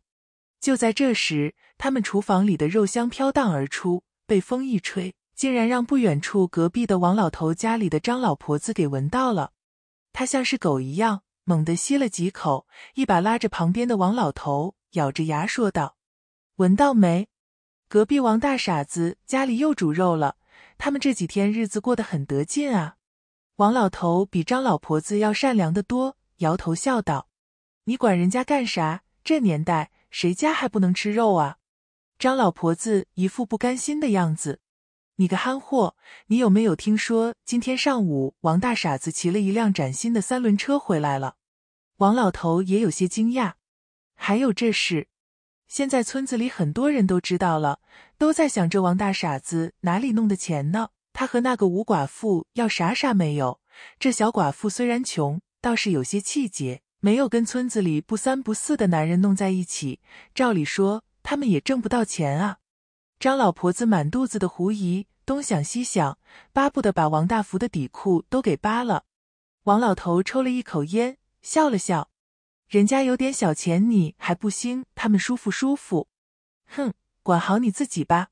就在这时，他们厨房里的肉香飘荡而出，被风一吹，竟然让不远处隔壁的王老头家里的张老婆子给闻到了。他像是狗一样，猛地吸了几口，一把拉着旁边的王老头，咬着牙说道：“闻到没？”隔壁王大傻子家里又煮肉了，他们这几天日子过得很得劲啊。王老头比张老婆子要善良的多，摇头笑道：“你管人家干啥？这年代谁家还不能吃肉啊？”张老婆子一副不甘心的样子：“你个憨货，你有没有听说今天上午王大傻子骑了一辆崭新的三轮车回来了？”王老头也有些惊讶：“还有这事？”现在村子里很多人都知道了，都在想这王大傻子哪里弄的钱呢？他和那个吴寡妇要啥啥没有。这小寡妇虽然穷，倒是有些气节，没有跟村子里不三不四的男人弄在一起。照理说他们也挣不到钱啊。张老婆子满肚子的狐疑，东想西想，巴不得把王大福的底裤都给扒了。王老头抽了一口烟，笑了笑。人家有点小钱，你还不兴他们舒服舒服？哼，管好你自己吧。